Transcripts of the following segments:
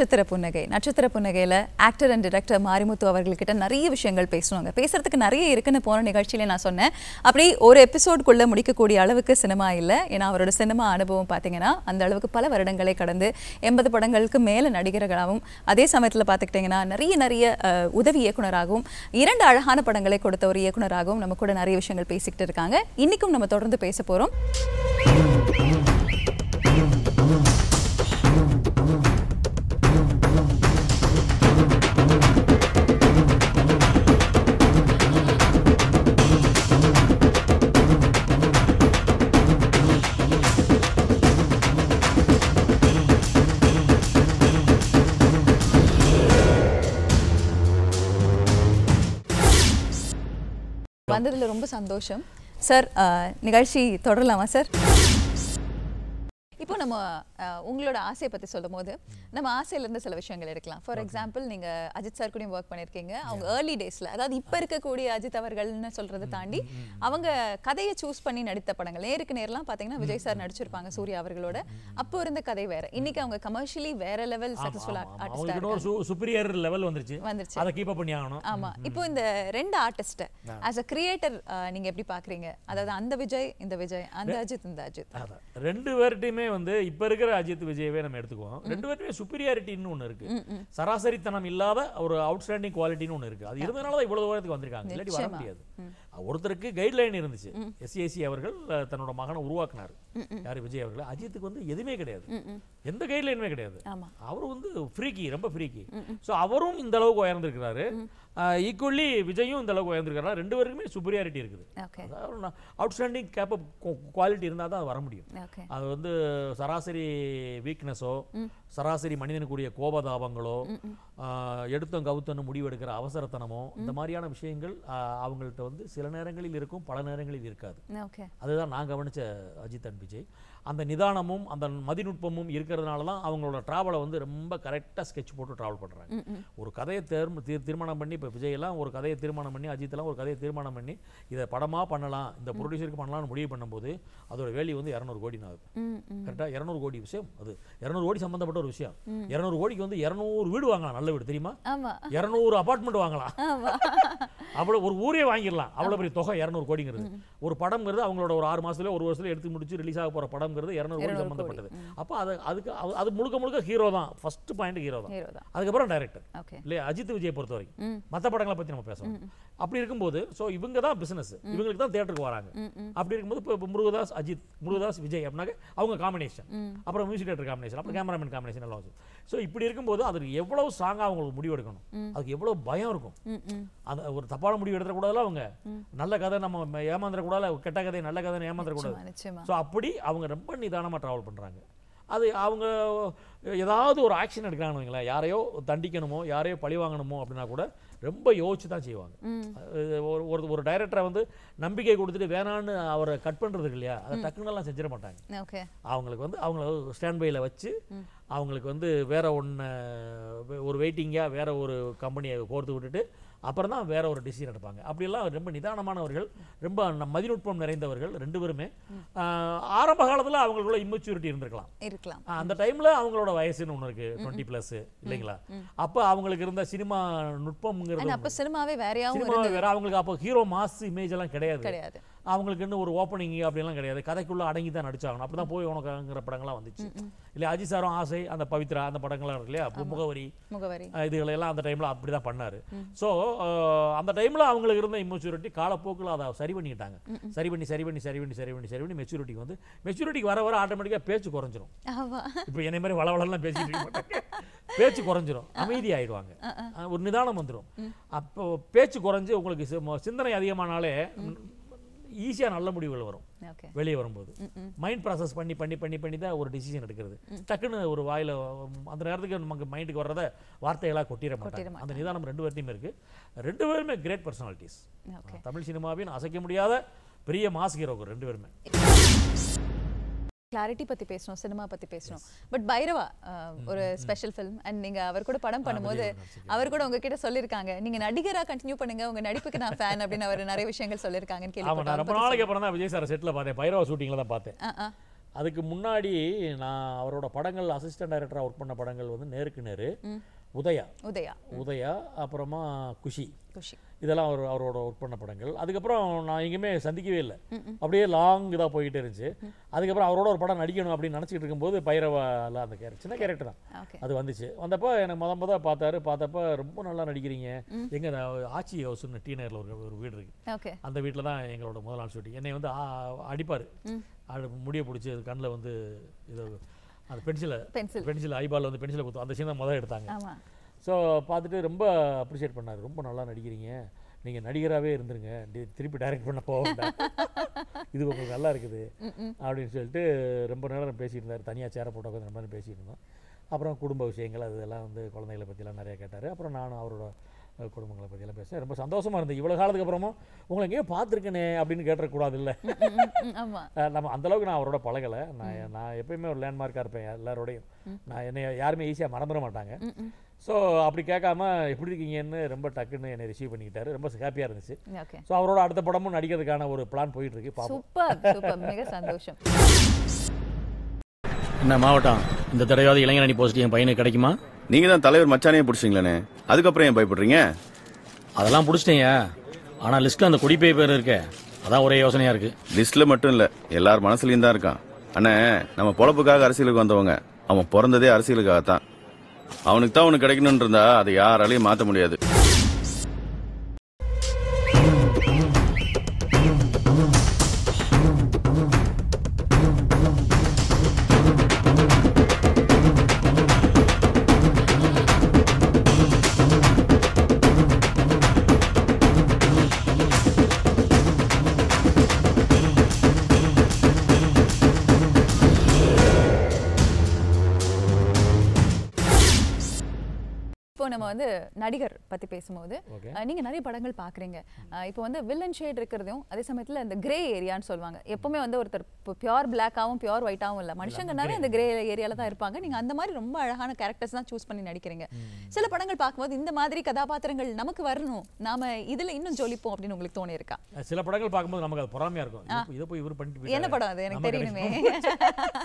நட்சத்திர புன்னகை நட்சத்திர புன்னகையில் ஆக்டர் அண்ட் டிரெக்டர் மாரிமுத்து அவர்கள்கிட்ட நிறைய விஷயங்கள் பேசுவாங்க பேசுறதுக்கு நிறைய இருக்குன்னு போன நிகழ்ச்சியில நான் சொன்னேன் அப்படி ஒரு எபிசோட்குள்ளே முடிக்கக்கூடிய அளவுக்கு சினிமா இல்லை ஏன்னா அவரோட சினிமா அனுபவம் பார்த்தீங்கன்னா அந்த அளவுக்கு பல வருடங்களை கடந்து எண்பது படங்களுக்கு மேலே நடிகர்களாகவும் அதே சமயத்தில் பார்த்துக்கிட்டிங்கன்னா நிறைய நிறைய உதவி இயக்குனராகவும் இரண்டு அழகான படங்களை கொடுத்த ஒரு இயக்குனராகவும் நம்ம கூட நிறைய விஷயங்கள் பேசிக்கிட்டு இருக்காங்க இன்றைக்கும் நம்ம தொடர்ந்து பேச போகிறோம் வந்ததில் ரொம்ப சந்தோஷம் சார் நிகழ்ச்சி தொடரலாமா சார் இப்போ நம்ம உங்களோட ஆசையை பற்றி சொல்லும் போது நம்ம ஆசையிலேருந்து சில விஷயங்கள் எடுக்கலாம் ஃபார் எக்ஸாம்பிள் நீங்கள் அஜித் சார் கூடயும் ஒர்க் பண்ணியிருக்கீங்க அவங்க ஏர்லி டேஸில் அதாவது இப்போ இருக்கக்கூடிய அஜித் அவர்கள்னு சொல்கிறத தாண்டி அவங்க கதையை சூஸ் பண்ணி நடித்த படங்கள் நேருக்கு நேரெலாம் பார்த்தீங்கன்னா விஜய் சார் நடிச்சிருப்பாங்க சூர்யா அவர்களோட அப்போ இருந்த கதை வேற இன்னைக்கு அவங்க கமர்ஷியலி வேற லெவல் சக்ஸஸ்ஃபுல் ஆர்டிஸ்டாக லெவல் வந்துருச்சு வந்துருச்சு அதை கீப் பண்ணி ஆகணும் ஆமாம் இப்போ இந்த ரெண்டு ஆர்டிஸ்ட்டை ஆஸ் அ கிரியேட்டர் நீங்கள் எப்படி பார்க்குறீங்க அதாவது அந்த விஜய் இந்த விஜய் அந்த அஜித் இந்த அஜித் ரெண்டு பேர்ட்டையுமே வந்து இப்போ இருக்கிற அஜித் விஜயவே நம்ம எடுத்துக்குவோம் ரெண்டு பேருமே சுப்பீரியாரிட்டின்னு ஒன்று இருக்கு சராசரித்தனம் இல்லாத ஒரு அவுட்ஸ்டாண்டிங் குவாலிட்டின்னு ஒன்று இருக்கு அது இருந்தனால தான் இவ்வளவு தூரத்துக்கு வந்திருக்காங்க இல்லாட்டி வர முடியாது ஒருத்தருக்கு கைட்லைன் இருந்துச்சு எஸ்சிஐசி அவர்கள் தன்னோட மகனை உருவாக்குனார் யார் விஜய் அவர்கள் அஜித்துக்கு வந்து எதுவுமே கிடையாது எந்த கைட்லைனுமே கிடையாது அவர் வந்து ஃப்ரீக்கி ரொம்ப ஃப்ரீக்கி ஸோ அவரும் இந்த அளவுக்கு உயர்ந்திருக்கிறாரு ஈக்குவலி விஜயும் இந்த அளவுக்கு உயர்ந்திருக்காரா ரெண்டு பேருக்குமே சுப்பரியாரிட்டி இருக்குது அவுட்ஸ்டாண்டிங் கேப் குவாலிட்டி இருந்தால் தான் வர முடியும் அது வந்து சராசரி வீக்னஸோ சராசரி மனிதனுக்குரிய கோபதாபங்களோ எடுத்தம் கவுத்தன்னு முடிவெடுக்கிற அவசரத்தனமோ இந்த மாதிரியான விஷயங்கள் அவங்கள்ட்ட வந்து சில நேரங்களில் இருக்கும் பல நேரங்களில் இருக்காது அதுதான் நான் கவனித்த அஜித் அண்ட் விஜய் அந்த நிதானமும் அந்த மதிநுட்பமும் இருக்கிறதுனால தான் அவங்களோட ட்ராவலை வந்து ரொம்ப கரெக்டாக ஸ்கெட்ச் போட்டு ட்ராவல் பண்ணுறாங்க ஒரு கதையை தேர்ம திருமணம் பண்ணி இப்போ விஜயெல்லாம் ஒரு கதையை தீர்மானம் பண்ணி அஜித்தெல்லாம் ஒரு கதையை தீர்மானம் பண்ணி இதை படமாக பண்ணலாம் இந்த ப்ரொடியூசருக்கு பண்ணலாம்னு முடிவு பண்ணும்போது அதோட வேல்யூ வந்து இரநூறு கோடி ஆகுது கரெக்டாக இரநூறு கோடி விஷயம் அது இரநூறு கோடி சம்மந்தப்பட்ட ஒரு விஷயம் இரநூறு கோடிக்கு வந்து இரநூறு வீடு வாங்கலாம் நல்ல வீடு தெரியுமா இரநூறு அப்பார்ட்மெண்ட் வாங்கலாம் அவ்வளோ ஒரு ஊரே வாங்கிடலாம் அவ்வளோ பெரிய தொகை இரநூறு கோடிங்கிறது ஒரு படம்ங்கிறது அவங்களோட ஒரு ஆறு மாதத்துல ஒரு வருஷத்துல எடுத்து முடிச்சு ரிலீஸ் ஆக போகிற படம்ங்கிறது இரநூறு கோடி சம்மந்தப்பட்டது அப்போ அது அதுக்கு அது முழுக்க முழுக்க ஹீரோ தான் ஃபர்ஸ்ட் பாயிண்ட் ஹீரோ தான் அதுக்கப்புறம் டேரக்டர் இல்லையா அஜித் விஜய் பொறுத்த வரைக்கும் மற்ற படங்களை பற்றி நம்ம பேசணும் அப்படி இருக்கும்போது ஸோ இவங்க தான் பிஸ்னஸ் இவங்களுக்கு தான் தேட்டருக்கு வராங்க அப்படி இருக்கும்போது இப்போ முருகதாஸ் அஜித் முருகதாஸ் விஜய் அப்படின்னாக்க அவங்க காம்பினேஷன் அப்புறம் மியூசிக் டேட்டர் காம்பினேஷன் அப்புறம் கேமராமேன் காம்பினேஷன் எல்லாம் வச்சு ஸோ இப்படி இருக்கும்போது அதுக்கு எவ்வளவு ஸ்ட்ராங்காக அவங்களுக்கு முடிவு எடுக்கணும் அதுக்கு எவ்வளவு பயம் இருக்கும் அந்த ஒரு தப்பான முடிவு கூடாதுல அவங்க நல்ல கதை நம்ம ஏமாந்துடக்கூடாது கெட்ட கதை நல்ல கதை ஏமாந்துடக்கூடாது ஸோ அப்படி அவங்க ரொம்ப நிதானமாக ட்ராவல் பண்ணுறாங்க அது அவங்க ஏதாவது ஒரு ஆக்ஷன் எடுக்கிறாங்க யாரையோ தண்டிக்கணுமோ யாரையோ பழி வாங்கணுமோ அப்படின்னா கூட ரொம்ப யோசிச்சு தான் செய்வாங்க ஒரு ஒரு டைரக்டரை வந்து நம்பிக்கை கொடுத்துட்டு வேணான்னு அவரை கட் பண்ணுறதுக்கு இல்லையா அதை டக்குன்னெல்லாம் செஞ்சிட மாட்டாங்க அவங்களுக்கு வந்து அவங்கள ஸ்டாண்ட்பையில் வச்சு அவங்களுக்கு வந்து வேற ஒன்று ஒரு வெயிட்டிங்காக வேற ஒரு கம்பெனியை கோர்த்து விட்டுட்டு அப்புறம் தான் வேற ஒரு டிசிஷன் எடுப்பாங்க அப்படியெல்லாம் ரொம்ப நிதானமானவர்கள் ரொம்ப மதிநுட்பம் நிறைந்தவர்கள் ரெண்டு பேருமே ஆரம்ப காலத்தில் அவங்களுக்குள்ள இன்மெச்சூரிட்டி இருந்திருக்கலாம் இருக்கலாம் அந்த டைமில் அவங்களோட வயசுன்னு ஒன்று இருக்கு டுவெண்ட்டி ப்ளஸ் இல்லைங்களா அப்போ அவங்களுக்கு இருந்த சினிமா நுட்பம்ங்கிறது அப்போ சினிமாவே வேறையாகவும் வேற அவங்களுக்கு அப்போ ஹீரோ மாஸ் இமேஜ் எல்லாம் கிடையாது கிடையாது அவங்களுக்கு இன்னும் ஒரு ஓப்பனிங் அப்படிலாம் கிடையாது கதைக்குள்ளே அடங்கி தான் நடிச்சாங்க அப்படி தான் போய் உனக்குங்கிற படங்கள்லாம் வந்துச்சு இல்லை அஜிசாரம் ஆசை அந்த பவித்ரா அந்த படங்கள்லாம் இருக்கு இல்லையா முகவரி இதுகளெல்லாம் அந்த டைமில் அப்படி தான் பண்ணார் ஸோ அந்த டைமில் அவங்களுக்கு இருந்த இம்மெச்சூரிட்டி காலப்போக்கில் அதை சரி பண்ணிக்கிட்டாங்க சரி பண்ணி சரி பண்ணி சரி பண்ணி சரி பண்ணி சரி பண்ணி மெச்சூரிட்டிக்கு வந்து மெச்சூரிட்டிக்கு வர வர ஆட்டோமேட்டிக்காக பேச்சு குறைஞ்சிரும் இப்போ என்னை மாதிரி வளவளெல்லாம் பேசிட்டு பேச்சு குறைஞ்சிரும் அமைதி ஆயிடுவாங்க ஒரு நிதானம் வந்துடும் அப்போ பேச்சு குறைஞ்சு உங்களுக்கு சிந்தனை அதிகமானாலே ஈஸியாக நல்ல முடிவுகள் வரும் வெளியே வரும்போது மைண்ட் ப்ராசஸ் பண்ணி பண்ணி பண்ணி பண்ணி தான் ஒரு டிசிஷன் எடுக்கிறது டக்குன்னு ஒரு வாயில் அந்த நேரத்துக்கு நமக்கு மைண்டுக்கு வர்றத வார்த்தைகளாக கொட்டிட மாட்டாங்க அந்த நிதானம் ரெண்டு பேர்த்தையுமே இருக்குது ரெண்டு பேருமே கிரேட் பர்சனாலிட்டிஸ் தமிழ் சினிமாவின் அசைக்க முடியாத பெரிய மாஸ் ஹீரோக்கு ரெண்டு பேருமே கிளாரிட்டி பத்தி பேசணும் சினிமா பத்தி பேசணும் பட் பைரவா ஒரு ஸ்பெஷல் ஃபிலிம் அண்ட் நீங்கள் அவர் கூட படம் பண்ணும்போது அவர் கூட உங்ககிட்ட சொல்லியிருக்காங்க நீங்கள் நடிகராக கண்டினியூ பண்ணுங்க உங்கள் நடிப்புக்கு நான் ஃபேன் அப்படின்னு அவர் நிறைய விஷயங்கள் சொல்லியிருக்காங்கன்னு கேள்வி ரொம்ப நாளைக்கு அப்புறம் தான் விஜய் சார் செட்டில் பார்த்தேன் பைரவா ஷூட்டிங்கில் தான் பார்த்தேன் அதுக்கு முன்னாடி நான் அவரோட படங்கள் அசிஸ்டன்ட் டைரக்டராக ஒர்க் பண்ண படங்கள் வந்து நேருக்கு நேரு உதயா உதயா உதயா அப்புறமா குஷி குஷி இதெல்லாம் அவர் அவரோட ஒர்க் பண்ண படங்கள் அதுக்கப்புறம் நான் எங்கேயுமே சந்திக்கவே இல்லை அப்படியே லாங் இதாக போயிட்டு இருந்துச்சு அதுக்கப்புறம் அவரோட ஒரு படம் நடிக்கணும் அப்படின்னு நினச்சிக்கிட்டு இருக்கும்போது பைரவால அந்த கேரக்டர் சின்ன கேரக்டர் தான் அது வந்துச்சு வந்தப்போ எனக்கு மொதல் மொதல் பார்த்தாரு பார்த்தப்போ ரொம்ப நல்லா நடிக்கிறீங்க எங்கள் ஆச்சி ஹவுஸ்னு டி நேரில் ஒரு ஒரு வீடு இருக்கு அந்த வீட்டில் தான் எங்களோட முதலாள் சுட்டி என்னை வந்து அடிப்பார் முடிய பிடிச்சி கண்ணில் வந்து இதை அந்த பென்சிலை பென்சில் பென்சில் ஐபால் வந்து பென்சிலை கொடுத்தோம் அந்த தான் முதல் எடுத்தாங்க ஸோ பார்த்துட்டு ரொம்ப அப்ரிஷியேட் பண்ணார் ரொம்ப நல்லா நடிக்கிறீங்க நீங்கள் நடிகராகவே இருந்துருங்க திருப்பி டைரக்ட் பண்ண போக வேண்டாம் இது உங்களுக்கு நல்லா இருக்குது அப்படின்னு சொல்லிட்டு ரொம்ப நேரம் பேசியிருந்தார் தனியாக சேர போட்டோ உட்காந்து ரொம்ப நேரம் பேசியிருந்தோம் அப்புறம் குடும்ப விஷயங்கள் அது இதெல்லாம் வந்து குழந்தைகளை பற்றிலாம் நிறையா கேட்டார் அப்புறம் நானும் அவரோட குடும்பங்களை பற்றியெல்லாம் பேசுகிறேன் ரொம்ப சந்தோஷமாக இருந்தது இவ்வளோ காலத்துக்கு அப்புறமும் உங்களை எங்கேயோ பார்த்துருக்கேனே அப்படின்னு கேட்டுறக்கூடாது இல்லை நம்ம அந்தளவுக்கு நான் அவரோட பழகலை நான் நான் எப்பயுமே ஒரு லேண்ட்மார்க்காக இருப்பேன் எல்லாரோடையும் நான் என்னை யாருமே ஈஸியாக மறந்துட மாட்டாங்க ஸோ அப்படி கேட்காம எப்படி இருக்கீங்கன்னு ரொம்ப டக்குன்னு என்னை ரிசீவ் பண்ணிக்கிட்டாரு ரொம்ப ஹாப்பியாக இருந்துச்சு ஸோ அவரோட அடுத்த படமும் நடிக்கிறதுக்கான ஒரு பிளான் போயிட்டு இருக்கு பாப்பா மிக சந்தோஷம் என்ன மாவட்டம் இந்த தடவையாவது அணி போஸ்ட் என் பையனுக்கு கிடைக்குமா நீங்க தான் தலைவர் மச்சானே பிடிச்சிங்களே அதுக்கப்புறம் ஏன் பயப்படுறீங்க அதெல்லாம் பிடிச்சிட்டீங்க ஆனா லிஸ்ட்ல அந்த குடி பேய் பேர் இருக்கே அதான் ஒரே யோசனையா இருக்கு லிஸ்ட்ல மட்டும் இல்ல எல்லார் மனசுலயும் தான் இருக்கான் அண்ணே நம்ம பொழப்புக்காக அரசியலுக்கு வந்தவங்க அவன் பிறந்ததே அரசியலுக்காகத்தான் அவனுக்கு தான் அவனுக்கு கிடைக்கணும்னு இருந்தா அதை யாராலையும் மாற்ற முடியாது பற்றி பேசும்போது நீங்கள் நிறைய படங்கள் பார்க்குறீங்க இப்போ வந்து வில்லன் ஷேட் இருக்கிறதையும் அதே சமயத்தில் இந்த கிரே ஏரியான்னு சொல்லுவாங்க எப்போவுமே வந்து ஒருத்தர் பியோர் பிளாக்காகவும் பியோர் ஒயிட்டாகவும் இல்லை மனுஷங்கனாலே அந்த கிரே ஏரியாவில் தான் இருப்பாங்க நீங்கள் அந்த மாதிரி ரொம்ப அழகான கேரக்டர்ஸ் தான் சூஸ் பண்ணி நடிக்கிறீங்க சில படங்கள் பார்க்கும்போது இந்த மாதிரி கதாபாத்திரங்கள் நமக்கு வரணும் நாம இதில் இன்னும் ஜொலிப்போம் அப்படின்னு உங்களுக்கு தோணி இருக்கா சில படங்கள் பார்க்கும்போது நமக்கு அது பொறாமையாக இருக்கும் இதை போய் இவர் பண்ணிட்டு என்ன படம் அது எனக்கு தெரியணுமே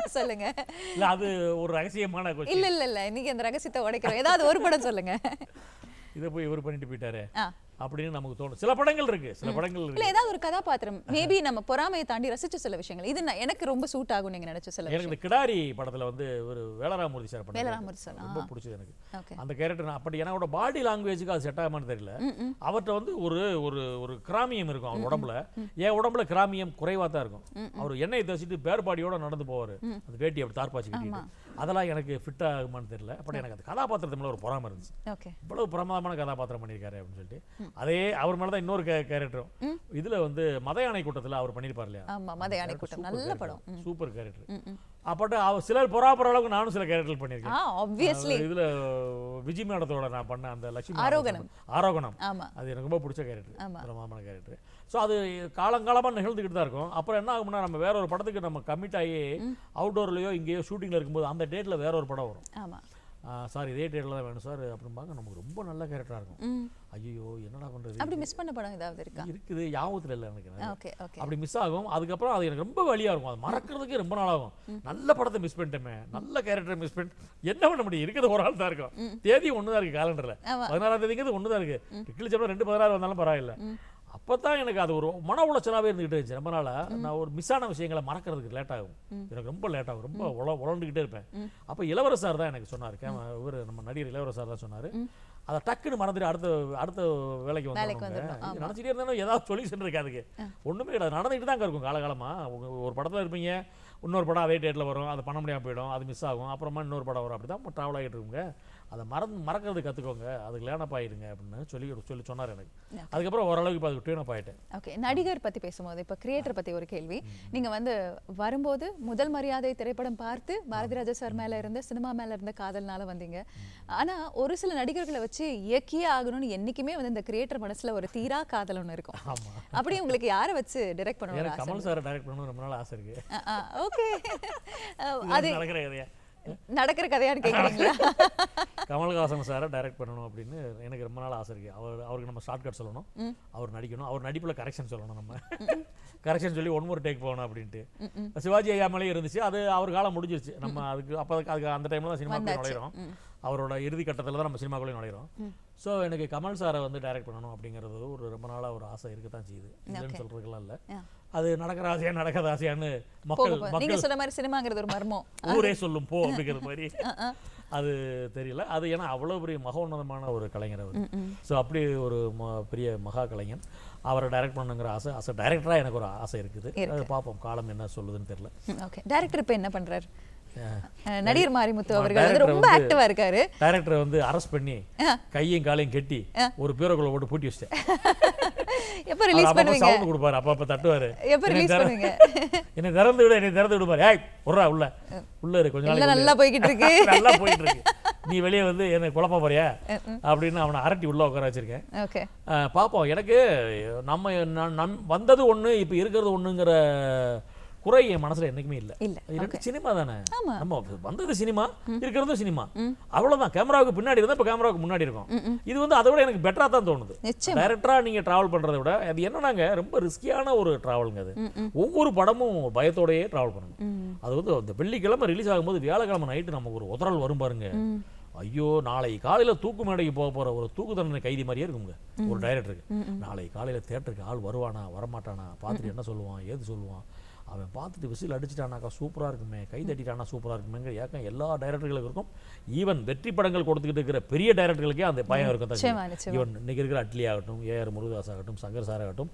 சொல்லுங்க இல்லை அது ஒரு ரகசியமான இல்ல இல்ல இல்ல இன்னைக்கு அந்த ரகசியத்தை உடைக்கிறோம் ஏதாவது ஒரு படம் சொல்லுங்க இதை போய் இவர் பண்ணிட்டு போயிட்டாரு அப்படின்னு நமக்கு தோணும் சில படங்கள் இருக்கு சில படங்கள் இருக்கு ஏதாவது ஒரு கதாபாத்திரம் மேபி நம்ம பொறாமையை தாண்டி ரசிச்ச சில விஷயங்கள் இது எனக்கு ரொம்ப சூட் ஆகும் நீங்க நினைச்ச சில எனக்கு இந்த கிடாரி படத்துல வந்து ஒரு வேலராமூர்த்தி சார் பண்ண வேலராமூர்த்தி சார் ரொம்ப பிடிச்சது எனக்கு அந்த கேரக்டர் நான் அப்படி என்னோட பாடி லாங்குவேஜுக்கு அது செட் ஆகாமனு தெரியல அவர்கிட்ட வந்து ஒரு ஒரு ஒரு கிராமியம் இருக்கும் அவர் உடம்புல என் உடம்புல கிராமியம் குறைவா தான் இருக்கும் அவர் எண்ணெய் தசிட்டு பேர்பாடியோட நடந்து போவாரு அந்த வேட்டி அப்படி தார்பாச்சு அதெல்லாம் எனக்கு ஃபிட் ஆகுமான்னு தெரியல பட் எனக்கு அந்த கதாபாத்திரத்து மேலே ஒரு பொறாம இருந்துச்சு இவ்வளவு பிரமாதமான கதாபாத்திரம் பண்ணியிருக்காரு அப்படின்னு சொல்லிட்டு அதே அவர் மேல தான் இன்னொரு கேரக்டரும் இதுல வந்து மத யானை கூட்டத்துல அவர் பண்ணிருப்பார் இல்லையா ஆமா மத யானை கூட்டம் நல்ல படம் சூப்பர் கேரக்டர் அப்பட்டு அவர் சிலர் பொறாப்புற அளவுக்கு நானும் சில கேரக்டர் பண்ணிருக்கேன் ஆப்வியஸ்லி இதுல விஜய் மேடத்தோட நான் பண்ண அந்த லட்சுமி ஆரோகணம் ஆரோகணம் அது எனக்கு ரொம்ப பிடிச்ச கேரக்டர் பிரமாமான கேரக்டர் ஸோ அது காலங்காலமாக நிகழ்ந்துக்கிட்டு தான் இருக்கும் அப்புறம் என்ன ஆகும்னா நம்ம வேற ஒரு படத்துக்கு நம்ம கமிட் ஆகி அவுட்டோர்லேயோ இங்கேயோ ஷூட்டிங்கில் இருக்கும்போது அந்த டேட்டில் வேற ஒரு படம் வரும் ஆமாம் சார் இதே டேட்ல தான் வேணும் சார் அப்படிம்பாங்க நமக்கு ரொம்ப நல்ல கேரக்டரா இருக்கும் ஐயோ என்னடா பண்றது அப்படி மிஸ் பண்ண படம் ஏதாவது இருக்கா இருக்குது யாபத்தில் இல்ல எனக்கு ஓகே ஓகே அப்படி மிஸ் ஆகும் அதுக்கப்புறம் அது எனக்கு ரொம்ப வழியா இருக்கும் அது மறக்கிறதுக்கு ரொம்ப நாளாகும் நல்ல படத்தை மிஸ் பண்ணிட்டோமே நல்ல கேரக்டர் மிஸ் பண்ணிட்டு என்ன பண்ண முடியும் இருக்கிறது ஒரு ஆள் தான் இருக்கும் தேதி ஒண்ணுதான் தான் காலண்டர்ல கேலண்டரில் பதினாறாம் தேதிங்கிறது ஒண்ணுதான் தான் இருக்குது ரெண்டு பதினாறு வந்தாலும் பரவாயில்ல அப்போ தான் எனக்கு அது ஒரு மன உளைச்சலாகவே இருந்துகிட்டே இருந்துச்சு ரொம்ப நாளாக நான் ஒரு மிஸ்ஸான விஷயங்களை மறக்கிறதுக்கு லேட் ஆகும் எனக்கு ரொம்ப லேட் ஆகும் ரொம்ப உல உழண்டுக்கிட்டே இருப்பேன் அப்போ இளவரசார் தான் எனக்கு சொன்னார் இவர் நம்ம நடிகர் இளவரசார் தான் சொன்னார் அதை டக்குன்னு மறந்துட்டு அடுத்த அடுத்த வேலைக்கு வந்து நினச்சிட்டே இருந்தாலும் ஏதாவது சொல்யூஷன் அதுக்கு ஒன்றுமே கிடையாது நடந்துகிட்டு தான் இருக்கும் காலகாலமாக ஒரு படத்தில் இருப்பீங்க இன்னொரு படம் அதே டேட்டில் வரும் அதை பண்ண முடியாமல் போயிடும் அது மிஸ் ஆகும் அப்புறமா இன்னொரு படம் வரும் அப்படி தான் ட்ராவல் ஆகிட்டு இருக்குங்க அதை மறந்து மறக்கிறது கற்றுக்கோங்க அதுக்கு லேனப் ஆயிடுங்க அப்படின்னு சொல்லி சொல்லி சொன்னார் எனக்கு அதுக்கப்புறம் ஓரளவுக்கு இப்போ அது ட்யூனப் ஆகிட்டேன் ஓகே நடிகர் பற்றி பேசும்போது இப்போ கிரியேட்டர் பற்றி ஒரு கேள்வி நீங்கள் வந்து வரும்போது முதல் மரியாதை திரைப்படம் பார்த்து பாரதிராஜா சார் மேலே இருந்த சினிமா மேலே இருந்த காதல்னால வந்தீங்க ஆனால் ஒரு சில நடிகர்களை வச்சு இயக்கியே ஆகணும்னு என்றைக்குமே வந்து இந்த கிரியேட்டர் மனசில் ஒரு தீரா காதல் ஒன்று இருக்கும் அப்படியே உங்களுக்கு யாரை வச்சு டைரக்ட் பண்ணுவாங்க கமல் சார் டைரக்ட் ரொம்ப நாள் ஆசை இருக்கு ஓகே அது நடக்கிற கதையான்னு கேட்குறீங்களா கமல்ஹாசன் சாரை டைரக்ட் பண்ணணும் அப்படின்னு எனக்கு ரொம்ப நாள் ஆசை இருக்கு அவர் அவருக்கு நம்ம ஷார்ட் கட் சொல்லணும் அவர் நடிக்கணும் அவர் நடிப்பில் கரெக்ஷன் சொல்லணும் நம்ம கரெக்ஷன் சொல்லி ஒன் ஒரு டேக் போகணும் அப்படின்ட்டு சிவாஜி ஐயா மேலே இருந்துச்சு அது அவர் காலம் முடிஞ்சிருச்சு நம்ம அதுக்கு அப்போ அதுக்கு அந்த டைம்ல தான் சினிமாக்குள்ளே நுழையிறோம் அவரோட இறுதி கட்டத்தில் தான் நம்ம சினிமாக்குள்ளே நுழையிறோம் ஸோ எனக்கு கமல் சாரை வந்து டைரக்ட் பண்ணணும் அப்படிங்கிறது ஒரு ரொம்ப நாளாக ஒரு ஆசை இருக்க தான் செய்யுது இல்லைன்னு சொல்கிறதுக்கெல்லாம் இல்லை அது நடக்கிற ஆசையா நடக்காத ஆசையான்னு மக்கள் நீங்க சொன்ன மாதிரி சினிமாங்கிறது ஒரு மர்மம் ஊரே சொல்லும் போ அப்படிங்கிற மாதிரி அது தெரியல அது ஏன்னா அவ்வளோ பெரிய மகோன்னதமான ஒரு கலைஞர் அவர் ஸோ அப்படி ஒரு பெரிய மகா கலைஞன் அவரை டைரக்ட் பண்ணுங்கிற ஆசை ஆசை டைரக்டராக எனக்கு ஒரு ஆசை இருக்குது அது பார்ப்போம் காலம் என்ன சொல்லுதுன்னு தெரியல ஓகே டைரக்டர் இப்போ என்ன பண்ணுறாரு நடிகர் மாரிமுத்து அவர்கள் வந்து ரொம்ப ஆக்டிவா இருக்காரு டைரக்டர் வந்து அரஸ்ட் பண்ணி கையும் காலையும் கட்டி ஒரு பீரோக்குள்ள போட்டு பூட்டி வச்சிட்டேன் எப்ப ரிலீஸ் பண்ணுவீங்க சவுண்ட் கொடுப்பாரு அப்ப அப்ப தட்டுவாரு எப்ப ரிலீஸ் பண்ணுவீங்க என்ன திறந்து விடு என்ன திறந்து விடுவாரு ஏய் உர்றா உள்ள உள்ள இருக்கு கொஞ்சம் நாள் நல்லா போயிட்டு இருக்கு நல்லா போயிட்டு இருக்கு நீ வெளியே வந்து என்ன குழப்ப போறியா அப்படின்னு அவனை அரட்டி உள்ள உட்கார வச்சிருக்கேன் பாப்போம் எனக்கு நம்ம வந்தது ஒண்ணு இப்ப இருக்கிறது ஒண்ணுங்கிற குறை என் மனசுல என்னைக்குமே இல்ல எனக்கு சினிமா தானே நம்ம வந்தது சினிமா இருக்கிறதும் சினிமா அவ்வளவுதான் கேமராவுக்கு பின்னாடி இருந்தா இப்ப கேமராவுக்கு முன்னாடி இருக்கும் இது வந்து அதை விட எனக்கு பெட்டரா தான் தோணுது டைரக்டரா நீங்க டிராவல் பண்றதை விட அது என்னன்னாங்க ரொம்ப ரிஸ்கியான ஒரு டிராவலுங்க அது ஒவ்வொரு படமும் பயத்தோடயே டிராவல் பண்ணுங்க அது வந்து இந்த வெள்ளிக்கிழமை ரிலீஸ் ஆகும்போது வியாழக்கிழமை நைட்டு நமக்கு ஒரு உதறல் வரும் பாருங்க ஐயோ நாளை காலையில தூக்கு மேடைக்கு போக போற ஒரு தூக்கு தண்டனை கைதி மாதிரியே இருக்குங்க ஒரு டைரக்டருக்கு நாளை காலையில தேட்டருக்கு ஆள் வருவானா வரமாட்டானா பார்த்துட்டு என்ன சொல்லுவான் ஏது சொல்லுவான் அவன் பார்த்துட்டு விசில் அடிச்சிட்டானாக்கா சூப்பராக இருக்குமே கை தட்டிட்டானா சூப்பராக இருக்குமேங்கிற ஏக்கம் எல்லா டைரக்டர்களுக்கும் இருக்கும் ஈவன் வெற்றி படங்கள் கொடுத்துக்கிட்டு இருக்கிற பெரிய டைரக்டர்களுக்கே அந்த பயம் இருக்கும் ஈவன் இன்றைக்கி இருக்கிற அட்லி ஆகட்டும் ஏஆர் முருகதாஸ் ஆகட்டும் சங்கர் சார் ஆகட்டும்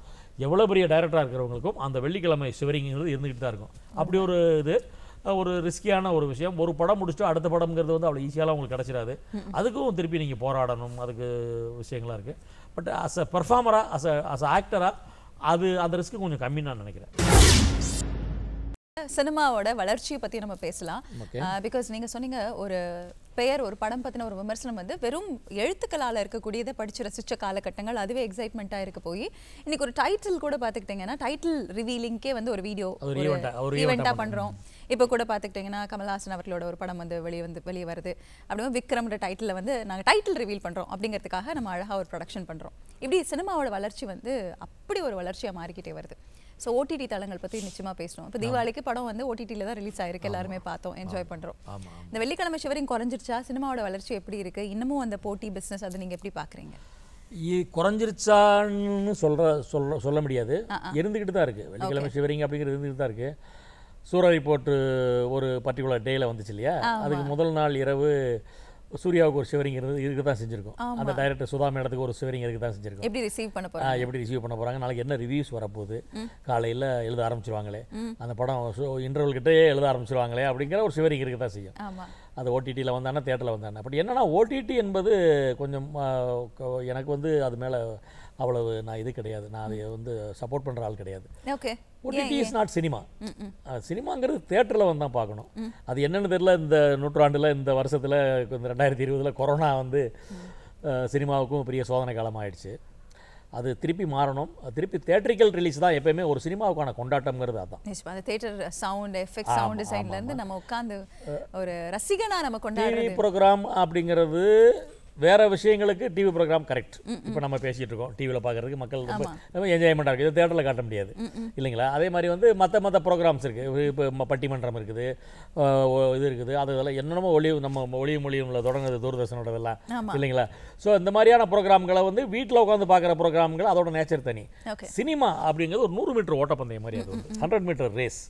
எவ்வளோ பெரிய டைரக்டராக இருக்கிறவங்களுக்கும் அந்த வெள்ளிக்கிழமை சிவரிங்கிறது இருந்துக்கிட்டு தான் இருக்கும் அப்படி ஒரு இது ஒரு ரிஸ்கியான ஒரு விஷயம் ஒரு படம் முடிச்சுட்டு அடுத்த படம்ங்கிறது வந்து அவ்வளோ ஈஸியாலாம் உங்களுக்கு கிடச்சிடாது அதுக்கும் திருப்பி நீங்கள் போராடணும் அதுக்கு விஷயங்களாக இருக்குது பட் அஸ் அ பர்ஃபார்மராக அஸ் அ அஸ் அ ஆக்டராக அது அந்த ரிஸ்க்கு கொஞ்சம் கம்மின்னு நான் நினைக்கிறேன் சினிமாவோட வளர்ச்சியை பத்தி நம்ம பேசலாம் பிகாஸ் நீங்க சொன்னீங்க ஒரு பெயர் ஒரு படம் பத்தின ஒரு விமர்சனம் வந்து வெறும் எழுத்துக்களால் இருக்கக்கூடியதை படிச்சு ரசிச்ச காலகட்டங்கள் அதுவே எக்ஸைட்மெண்ட்டா இருக்க போய் இன்னைக்கு ஒரு டைட்டில் கூட பாத்துக்கிட்டீங்கன்னா டைட்டில் ரிவீலிங்கே வந்து ஒரு வீடியோ ஒரு பண்றோம் இப்போ கூட பார்த்துக்கிட்டிங்கன்னா கமல்ஹாசன் அவர்களோட ஒரு படம் வந்து வெளியே வந்து வெளியே வருது அப்படின்னா விக்ரம்ன்ற டைட்டிலில் வந்து நாங்கள் டைட்டில் ரிவீல் பண்ணுறோம் அப்படிங்கிறதுக்காக நம்ம அழகாக ஒரு ப்ரொடக்ஷன் பண்ணுறோம் இப்படி சினிமாவோட வளர்ச்சி வந்து அப்படி ஒரு வளர்ச்சியாக மாறிக்கிட்டே வருது ஸோ ஓடிடி தளங்கள் பற்றி நிச்சயமாக பேசணும் இப்போ தீபாவளிக்கு படம் வந்து ஓடிடியில் தான் ரிலீஸ் ஆயிருக்கு எல்லாருமே பார்த்தோம் என்ஜாய் பண்ணுறோம் இந்த வெள்ளிக்கிழமை சிவரிங் குறைஞ்சிருச்சா சினிமாவோட வளர்ச்சி எப்படி இருக்குது இன்னமும் அந்த போட்டி பிஸ்னஸ் அதை நீங்கள் எப்படி பார்க்குறீங்க குறைஞ்சிருச்சான்னு சொல்கிற சொல்ல சொல்ல முடியாது இருந்துக்கிட்டு தான் இருக்குது வெள்ளிக்கிழமை சிவரிங் அப்படிங்கிறது இருந்துக்கிட்டு தான் இருக்குது சூற போட்டு ஒரு பர்டிகுலர் டேயில் வந்துச்சு இல்லையா அதுக்கு முதல் நாள் இரவு சூர்யாவுக்கு ஒரு சிவரிங் இருந்து இருக்க தான் செஞ்சுருக்கோம் அந்த டைரக்டர் சுதா மேடத்துக்கு ஒரு சிவரிங் இருக்க தான் செஞ்சுருக்கோம் எப்படி ரிசீவ் பண்ண போகிறாங்க எப்படி ரிசீவ் பண்ண போகிறாங்க நாளைக்கு என்ன ரிவ்யூஸ் வரப்போகுது காலையில் எழுத ஆரம்பிச்சிருவாங்களே அந்த படம் இன்டர்வல் கிட்டே எழுத ஆரம்பிச்சிருவாங்களே அப்படிங்கிற ஒரு சிவரிங் இருக்க தான் செய்யும் அது ஓடிடியில் வந்தானே தேட்டரில் வந்தானே அப்படி என்னென்னா ஓடிடி என்பது கொஞ்சம் எனக்கு வந்து அது மேலே அவ்வளவு நான் இது கிடையாது நான் அதை வந்து சப்போர்ட் பண்ணுற ஆள் கிடையாது okay OTT is not cinema சினிமாங்கிறது தேட்டரில் வந்து தான் பார்க்கணும் mm. அது என்னென்னு தெரியல இந்த நூற்றாண்டில் இந்த வருஷத்தில் இந்த ரெண்டாயிரத்தி இருபதில் கொரோனா வந்து mm. சினிமாவுக்கும் பெரிய சோதனை காலம் ஆயிடுச்சு அது திருப்பி மாறணும் திருப்பி தேட்டரிக்கல் ரிலீஸ் தான் எப்பயுமே ஒரு சினிமாவுக்கான கொண்டாட்டம்ங்கிறது அதான் தேட்டர் சவுண்ட் எஃபெக்ட் சவுண்ட் டிசைன்லேருந்து நம்ம உட்காந்து ஒரு ரசிகனாக நம்ம கொண்டாடி ப்ரோக்ராம் அப்படிங்கிறது வேற விஷயங்களுக்கு டிவி ப்ரோக்ராம் கரெக்ட் இப்போ நம்ம பேசிட்டு இருக்கோம் டிவியில் பாக்குறதுக்கு மக்கள் ரொம்ப ரொம்ப என்ஜாய்மெண்ட்டாக இருக்குது தேட்டரில் காட்ட முடியாது இல்லைங்களா அதே மாதிரி வந்து மற்ற மற்ற ப்ரோக்ராம்ஸ் இருக்குது இப்போ பட்டிமன்றம் இருக்குது இது இருக்குது அது இதெல்லாம் என்னென்னமோ ஒளி நம்ம ஒளி மொழியும் தொடங்குது தூர்தர்ஷனோட இதெல்லாம் இல்லைங்களா ஸோ இந்த மாதிரியான ப்ரோக்ராம்களை வந்து வீட்டில் உட்காந்து பார்க்குற ப்ரோக்ராம்கள் அதோட நேச்சர் தனி சினிமா அப்படிங்கிறது ஒரு நூறு மீட்டர் ஓட்டப்பந்தயம் மாதிரி அது ஹண்ட்ரட் மீட்டர் ரேஸ்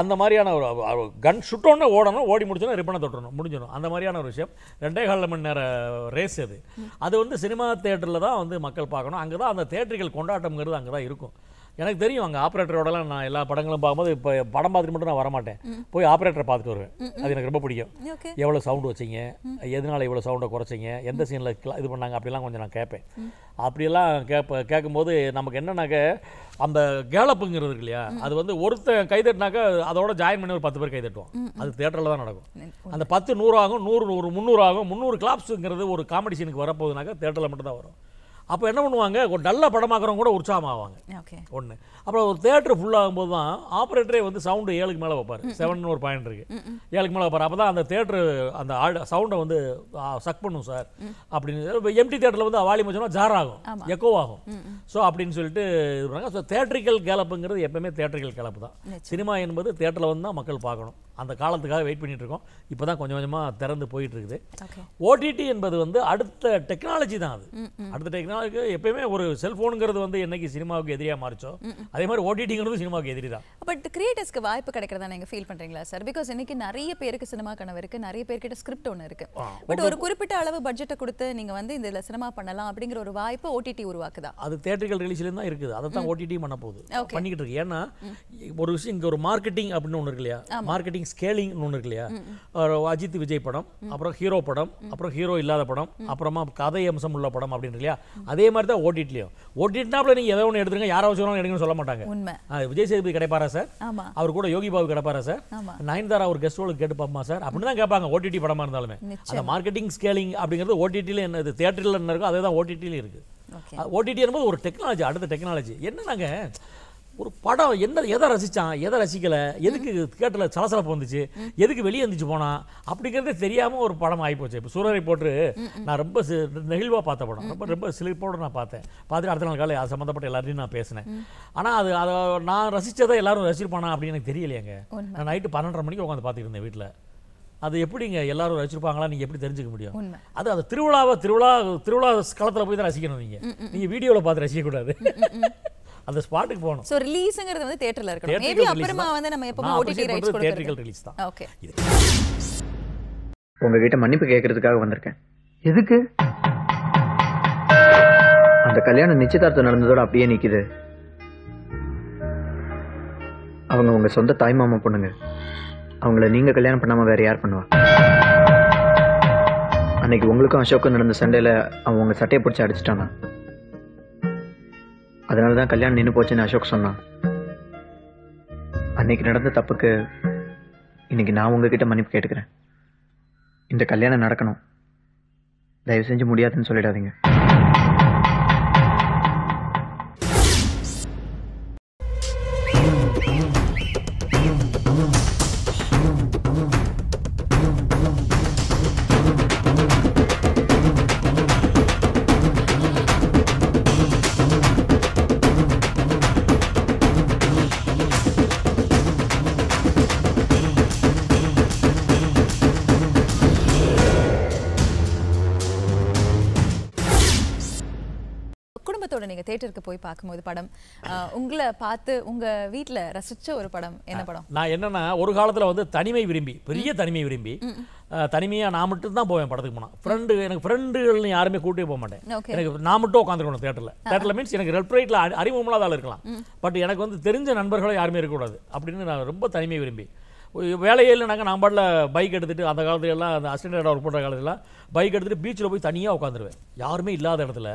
அந்த மாதிரியான ஒரு கன் சுட்டோன்னே ஓடணும் ஓடி முடிச்சோன்னா ரிப்பனை தொட்டணும் முடிஞ்சிடும் அந்த மாதிரியான ஒரு விஷயம் ரெண்டே கால மணி நேரம் ரேஸ் அது அது வந்து சினிமா தேட்டரில் தான் வந்து மக்கள் பார்க்கணும் அங்கே தான் அந்த தேட்டர்கள் கொண்டாட்டம்ங்கிறது அங்கே தான் இருக்கும் எனக்கு தெரியும் அங்கே ஆப்ரேட்டரோடலாம் நான் எல்லா படங்களும் பார்க்கும்போது இப்போ படம் பார்த்துட்டு மட்டும் நான் வரமாட்டேன் போய் ஆப்ரேட்டரை பார்த்துட்டு வருவேன் அது எனக்கு ரொம்ப பிடிக்கும் எவ்வளோ சவுண்டு வச்சிங்க எதனால் இவ்வளோ சவுண்டை குறைச்சிங்க எந்த சீனில் இது பண்ணாங்க அப்படிலாம் கொஞ்சம் நான் கேட்பேன் அப்படியெல்லாம் கேட்ப கேட்கும்போது நமக்கு என்னன்னாக்க அந்த கேலப்புங்கிறது இருக்கு இல்லையா அது வந்து ஒருத்தன் கை தட்டினாக்கா அதோட ஜாயின் பண்ணி ஒரு பத்து பேர் கை தட்டுவோம் அது தேட்டரில் தான் நடக்கும் அந்த பத்து நூறு ஆகும் நூறு ஒரு முந்நூறு ஆகும் முந்நூறு கிளாப்ஸுங்கிறது ஒரு சீனுக்கு வரப்போகுதுனாக்கா தேட்டரில் மட்டும் தான் வரும் அப்போ என்ன பண்ணுவாங்க ஒரு நல்ல படமாக்குறவங்க கூட ஓகே ஒன்று அப்புறம் ஒரு தேட்டர் ஃபுல்லாகும் போது தான் ஆப்ரேட்டரே வந்து சவுண்டு ஏழுக்கு மேலே வைப்பார் செவன் ஒரு பாயிண்ட் இருக்கு ஏழுக்கு மேலே வைப்பார் அப்போ தான் அந்த தேட்டரு அந்த சவுண்டை வந்து சக் பண்ணும் சார் அப்படின்னு எம்டி தேட்டரில் வந்து வாலி மச்சோம்னா ஜார் ஆகும் எக்கோவாகும் ஆகும் ஸோ அப்படின்னு சொல்லிட்டு இது பண்ணாங்க ஸோ தேட்டரிக்கல் கேலப்புங்கிறது எப்பவுமே தேட்டரிக்கல் கேலப்பு தான் சினிமா என்பது தேட்டரில் வந்து தான் மக்கள் பார்க்கணும் அந்த காலத்துக்காக வெயிட் பண்ணிட்டு இருக்கோம் இப்போ தான் கொஞ்சம் கொஞ்சமாக திறந்து போயிட்டுருக்குது இருக்குது ஓடிடி என்பது வந்து அடுத்த டெக்னாலஜி தான் அது அடுத்த டெக்னாலஜி எப்பயுமே ஒரு செல்ஃபோனுங்கிறது வந்து என்னைக்கு சினிமாவுக்கு எதிரியாக மாறிச்சோ அதே மாதிரி ஓடிடிங்கிறது சினிமாவுக்கு எதிரி தான் பட் கிரியேட்டர்ஸ்க்கு வாய்ப்பு கிடைக்கிறதா நீங்கள் ஃபீல் பண்ணுறீங்களா சார் பிகாஸ் இன்னைக்கு நிறைய பேருக்கு சினிமா கனவு இருக்குது நிறைய பேர்கிட்ட ஸ்கிரிப்ட் ஒன்று இருக்குது பட் ஒரு குறிப்பிட்ட அளவு பட்ஜெட்டை கொடுத்து நீங்கள் வந்து இந்த சினிமா பண்ணலாம் அப்படிங்கிற ஒரு வாய்ப்பு ஓடிடி உருவாக்குதா அது தேட்டர்கள் ரிலீஸ்லேருந்து தான் இருக்குது அதை தான் ஓடிடி பண்ண போகுது பண்ணிக்கிட்டு இருக்கு ஏன்னா ஒரு விஷயம் இங்கே ஒரு மார்க்கெட்டிங் அப்படின்னு ஒன்று இருக்கு இல்லையா மார்க்கெட்டிங் ஸ்கேலிங் ஒன்று இருக்கு இல்லையா அஜித் விஜய் படம் அப்புறம் ஹீரோ படம் அப்புறம் ஹீரோ இல்லாத படம் அப்புறமா கதை அம்சம் உள்ள படம் அப்படின்னு இல்லையா அதே மாதிரி தான் ஓடிடிலையும் ஓடிடினா அப்புறம் நீங்கள் எதை ஒன்று எடுத்துருங்க யாராவது எடுங்கன்னு சொல்ல மாட்டோம் மாட்டாங்க விஜய் சேதுபதி கிடைப்பாரா சார் அவர் கூட யோகி பாபு கிடைப்பாரா சார் நயன்தாரா அவர் கெஸ்ட் ரோலுக்கு கேட்டு பார்ப்போமா சார் அப்படின்னு தான் கேட்பாங்க ஓடிடி படமா இருந்தாலுமே அந்த மார்க்கெட்டிங் ஸ்கேலிங் அப்படிங்கிறது ஓடிடியில் என்ன இது தேட்டரில் என்ன இருக்கோ அதே தான் ஓடிடியில் இருக்குது ஓடிடி என்பது ஒரு டெக்னாலஜி அடுத்த டெக்னாலஜி என்ன நாங்கள் ஒரு படம் என்ன எதை ரசித்தான் எதை ரசிக்கலை எதுக்கு தியேட்டரில் சலசலப்பு வந்துச்சு எதுக்கு வெளியே வந்துச்சு போனான் அப்படிங்கிறதே தெரியாமல் ஒரு படம் ஆகிப்போச்சு இப்போ சூரரை போட்டு நான் ரொம்ப நெகிழ்வாக பார்த்த படம் ரொம்ப ரொம்ப சிலிப்போடு நான் பார்த்தேன் பார்த்துட்டு அடுத்த நாள் காலையில் அது சம்மந்தப்பட்ட எல்லாரையும் நான் பேசினேன் ஆனால் அது அதை நான் ரசித்ததை எல்லாரும் ரசிச்சிருப்பானா அப்படின்னு எனக்கு தெரியலையேங்க நான் நைட்டு பன்னெண்டரை மணிக்கு உட்காந்து பார்த்துட்டு இருந்தேன் வீட்டில் அது எப்படிங்க எல்லாரும் ரசிச்சிருப்பாங்களா நீங்கள் எப்படி தெரிஞ்சுக்க முடியும் அது அந்த திருவிழாவை திருவிழா திருவிழா களத்தில் போய் தான் ரசிக்கணும் நீங்கள் நீங்கள் வீடியோவில் பார்த்து ரசிக்கக்கூடாது அந்த ஸ்பாட்டுக்கு போகணும் ஸோ ரிலீஸுங்கிறது வந்து தேட்டரில் இருக்கணும் மேபி அப்புறமா வந்து நம்ம எப்பவுமே ஓடிடி ரைட்ஸ் கொடுக்கறது தேட்டரிக்கல் ரிலீஸ் தான் ஓகே உங்ககிட்ட மன்னிப்பு கேட்கறதுக்காக வந்திருக்கேன் எதுக்கு அந்த கல்யாணம் நிச்சயதார்த்தம் நடந்ததோட அப்படியே நிற்கிது அவங்க உங்க சொந்த தாய் மாமா பொண்ணுங்க அவங்கள நீங்க கல்யாணம் பண்ணாம வேற யார் பண்ணுவா அன்னைக்கு உங்களுக்கும் அசோக்கும் நடந்த சண்டையில அவங்க உங்க சட்டையை பிடிச்சி அடிச்சிட்டானா அதனால தான் கல்யாணம் நின்று போச்சுன்னு அசோக் சொன்னான் அன்னைக்கு நடந்த தப்புக்கு இன்னைக்கு நான் உங்ககிட்ட மன்னிப்பு கேட்டுக்கிறேன் இந்த கல்யாணம் நடக்கணும் தயவு செஞ்சு முடியாதுன்னு சொல்லிடாதீங்க போய் பார்க்கும்போது படம் உங்களை பார்த்து உங்கள் வீட்டில் ரசித்த ஒரு படம் என்ன படம் நான் என்னென்னா ஒரு காலத்தில் வந்து தனிமை விரும்பி பெரிய தனிமை விரும்பி தனிமையாக நான் மட்டும் தான் போவேன் படத்துக்கு போனால் ஃப்ரெண்டு எனக்கு ஃப்ரெண்டுகள்னு யாருமே கூட்டியே போக மாட்டேன் எனக்கு நான் மட்டும் உட்காந்துருக்கணும் தேட்டரில் தேட்டரில் மீன்ஸ் எனக்கு ரெட் ரைட்டில் தான் இருக்கலாம் பட் எனக்கு வந்து தெரிஞ்ச நண்பர்களும் யாருமே இருக்கக்கூடாது அப்படின்னு நான் ரொம்ப தனிமை விரும்பி வேலையே இல்லைனாங்க நான் பாடல பைக் எடுத்துகிட்டு அந்த காலத்துலலாம் அந்த அசிஸ்டன்ட் ஒர்க் பண்ணுற காலத்துலலாம் பைக் எடுத்துகிட்டு பீச்சில் போய் தனியாக உட்காந்துருவேன் யாருமே இல்லாத இடத்துல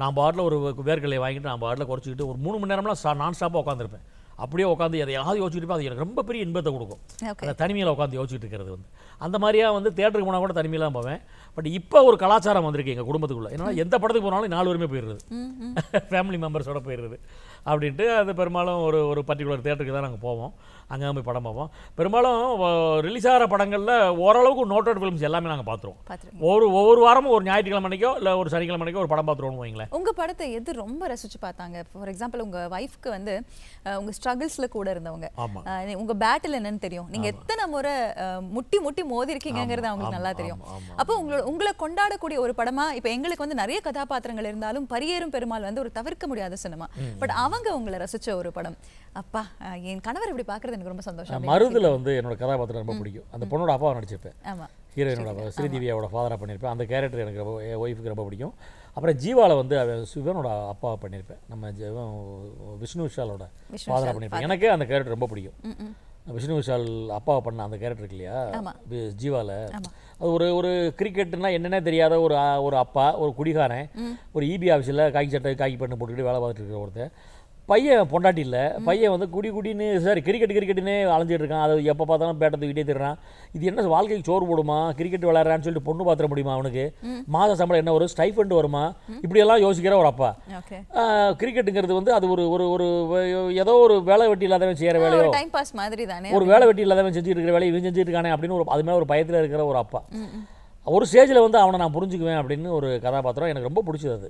நான் பாட்டில் ஒரு வேர்க்கலையை வாங்கிட்டு நான் பாட்டில் குறைச்சிக்கிட்டு ஒரு மூணு மணி நேரம்லாம் சா நான் ஸ்டாப்பாக உட்காந்துருப்பேன் அப்படியே உட்காந்து அதை எதையாவது யோசிச்சுட்டு அது எனக்கு ரொம்ப பெரிய இன்பத்தை கொடுக்கும் அந்த தனிமையில் உட்காந்து யோசிச்சுட்டு இருக்கிறது வந்து அந்த மாதிரியாக வந்து தேட்டருக்கு போனால் கூட தனிமையெல்லாம் போவேன் பட் இப்போ ஒரு கலாச்சாரம் வந்திருக்கு எங்கள் குடும்பத்துக்குள்ளே ஏன்னா எந்த படத்துக்கு போனாலும் நாலு பேருமே போயிடுறது ஃபேமிலி மெம்பர்ஸோட போயிடுறது அப்படின்ட்டு அது பெரும்பாலும் ஒரு ஒரு பர்டிகுலர் தேட்டருக்கு தான் நாங்கள் போவோம் அங்கே போய் படம் பார்ப்போம் பெரும்பாலும் ரிலீஸ் ஆகிற படங்களில் ஓரளவுக்கு நோட்டட் ஃபிலிம்ஸ் எல்லாமே நாங்கள் பார்த்துருவோம் ஒரு ஒவ்வொரு வாரமும் ஒரு ஞாயிற்றுக்கிழமைக்கோ இல்லை ஒரு சனிக்கிழமைக்கோ ஒரு படம் பார்த்துருவோம் வைங்களேன் உங்கள் படத்தை எது ரொம்ப ரசித்து பார்த்தாங்க ஃபார் எக்ஸாம்பிள் உங்கள் ஒய்ஃப்க்கு வந்து உங்கள் ஸ்ட்ரகிள்ஸில் கூட இருந்தவங்க உங்கள் பேட்டில் என்னன்னு தெரியும் நீங்கள் எத்தனை முறை முட்டி முட்டி மோதி இருக்கீங்கிறது அவங்களுக்கு நல்லா தெரியும் அப்போ உங்களை உங்களை கொண்டாடக்கூடிய ஒரு படமா இப்போ எங்களுக்கு வந்து நிறைய கதாபாத்திரங்கள் இருந்தாலும் பரியேறும் பெருமாள் வந்து ஒரு தவிர்க்க முடியாத சினிமா பட் அவங்க உங்களை ரசிச்ச ஒரு படம் அப்பா என் கணவர் இப்படி பார்க்குறது எனக்கு ரொம்ப சந்தோஷம் மருதில் வந்து என்னோட கதாபாத்திரம் ரொம்ப பிடிக்கும் அந்த பொண்ணோட அப்பாவை நடிச்சிருப்பேன் ஆமாம் ஹீரோயினோட அப்பா ஸ்ரீதேவியாவோட ஃபாதராக பண்ணியிருப்பேன் அந்த கேரக்டர் எனக்கு ரொம்ப என் ஒய்ஃபுக்கு ரொம்ப பிடிக்கும் அப்புறம் ஜீவாவில் வந்து சிவனோட அப்பாவை பண்ணியிருப்பேன் நம்ம விஷ்ணு விஷாலோட ஃபாதராக பண்ணியிருப்பேன் எனக்கே அந்த கேரக்டர் ரொம்ப பிடிக்கும் விஷ்ணு விஷால் அப்பாவை பண்ண அந்த கேரக்டர் இல்லையா ஜீவாவில் அது ஒரு ஒரு கிரிக்கெட்னா என்னென்ன தெரியாத ஒரு ஒரு அப்பா ஒரு குடிகாரன் ஒரு இபி ஆஃபீஸில் காய்ச்சி சட்டை காய்ச்சி பண்ணு போட்டுக்கிட்டு வேலை பார்த்துட்டு இருக்கிற ஒருத்தர் பையன் பொண்டாட்டி இல்லை பையன் வந்து குடி குடின்னு சார் கிரிக்கெட் கிரிக்கெட்டுனே அலைஞ்சிட்டு இருக்கான் அதை எப்போ பார்த்தாலும் பேட்டை தூக்கிட்டே திடுறான் இது என்ன வாழ்க்கைக்கு சோறு போடுமா கிரிக்கெட் விளையாடுறான்னு சொல்லிட்டு பொண்ணு பார்த்துட முடியுமா அவனுக்கு மாத சம்பளம் என்ன வரும் ஸ்டைஃபண்ட் வருமா இப்படியெல்லாம் யோசிக்கிற ஒரு அப்பா கிரிக்கெட்டுங்கிறது வந்து அது ஒரு ஒரு ஒரு ஏதோ ஒரு வேலை வெட்டி இல்லாதவன் செய்யற வேலையோ மாதிரி தானே ஒரு வேலை வெட்டி இல்லாதவன் செஞ்சுட்டு இருக்கிற வேலையை இவன் செஞ்சுட்டு இருக்கானே அப்படின்னு ஒரு அது மேலே ஒரு பயத்தில் இருக்கிற ஒரு அப்பா ஒரு ஸ்டேஜில் வந்து அவனை நான் புரிஞ்சுக்குவேன் அப்படின்னு ஒரு கதாபாத்திரம் எனக்கு ரொம்ப பிடிச்சது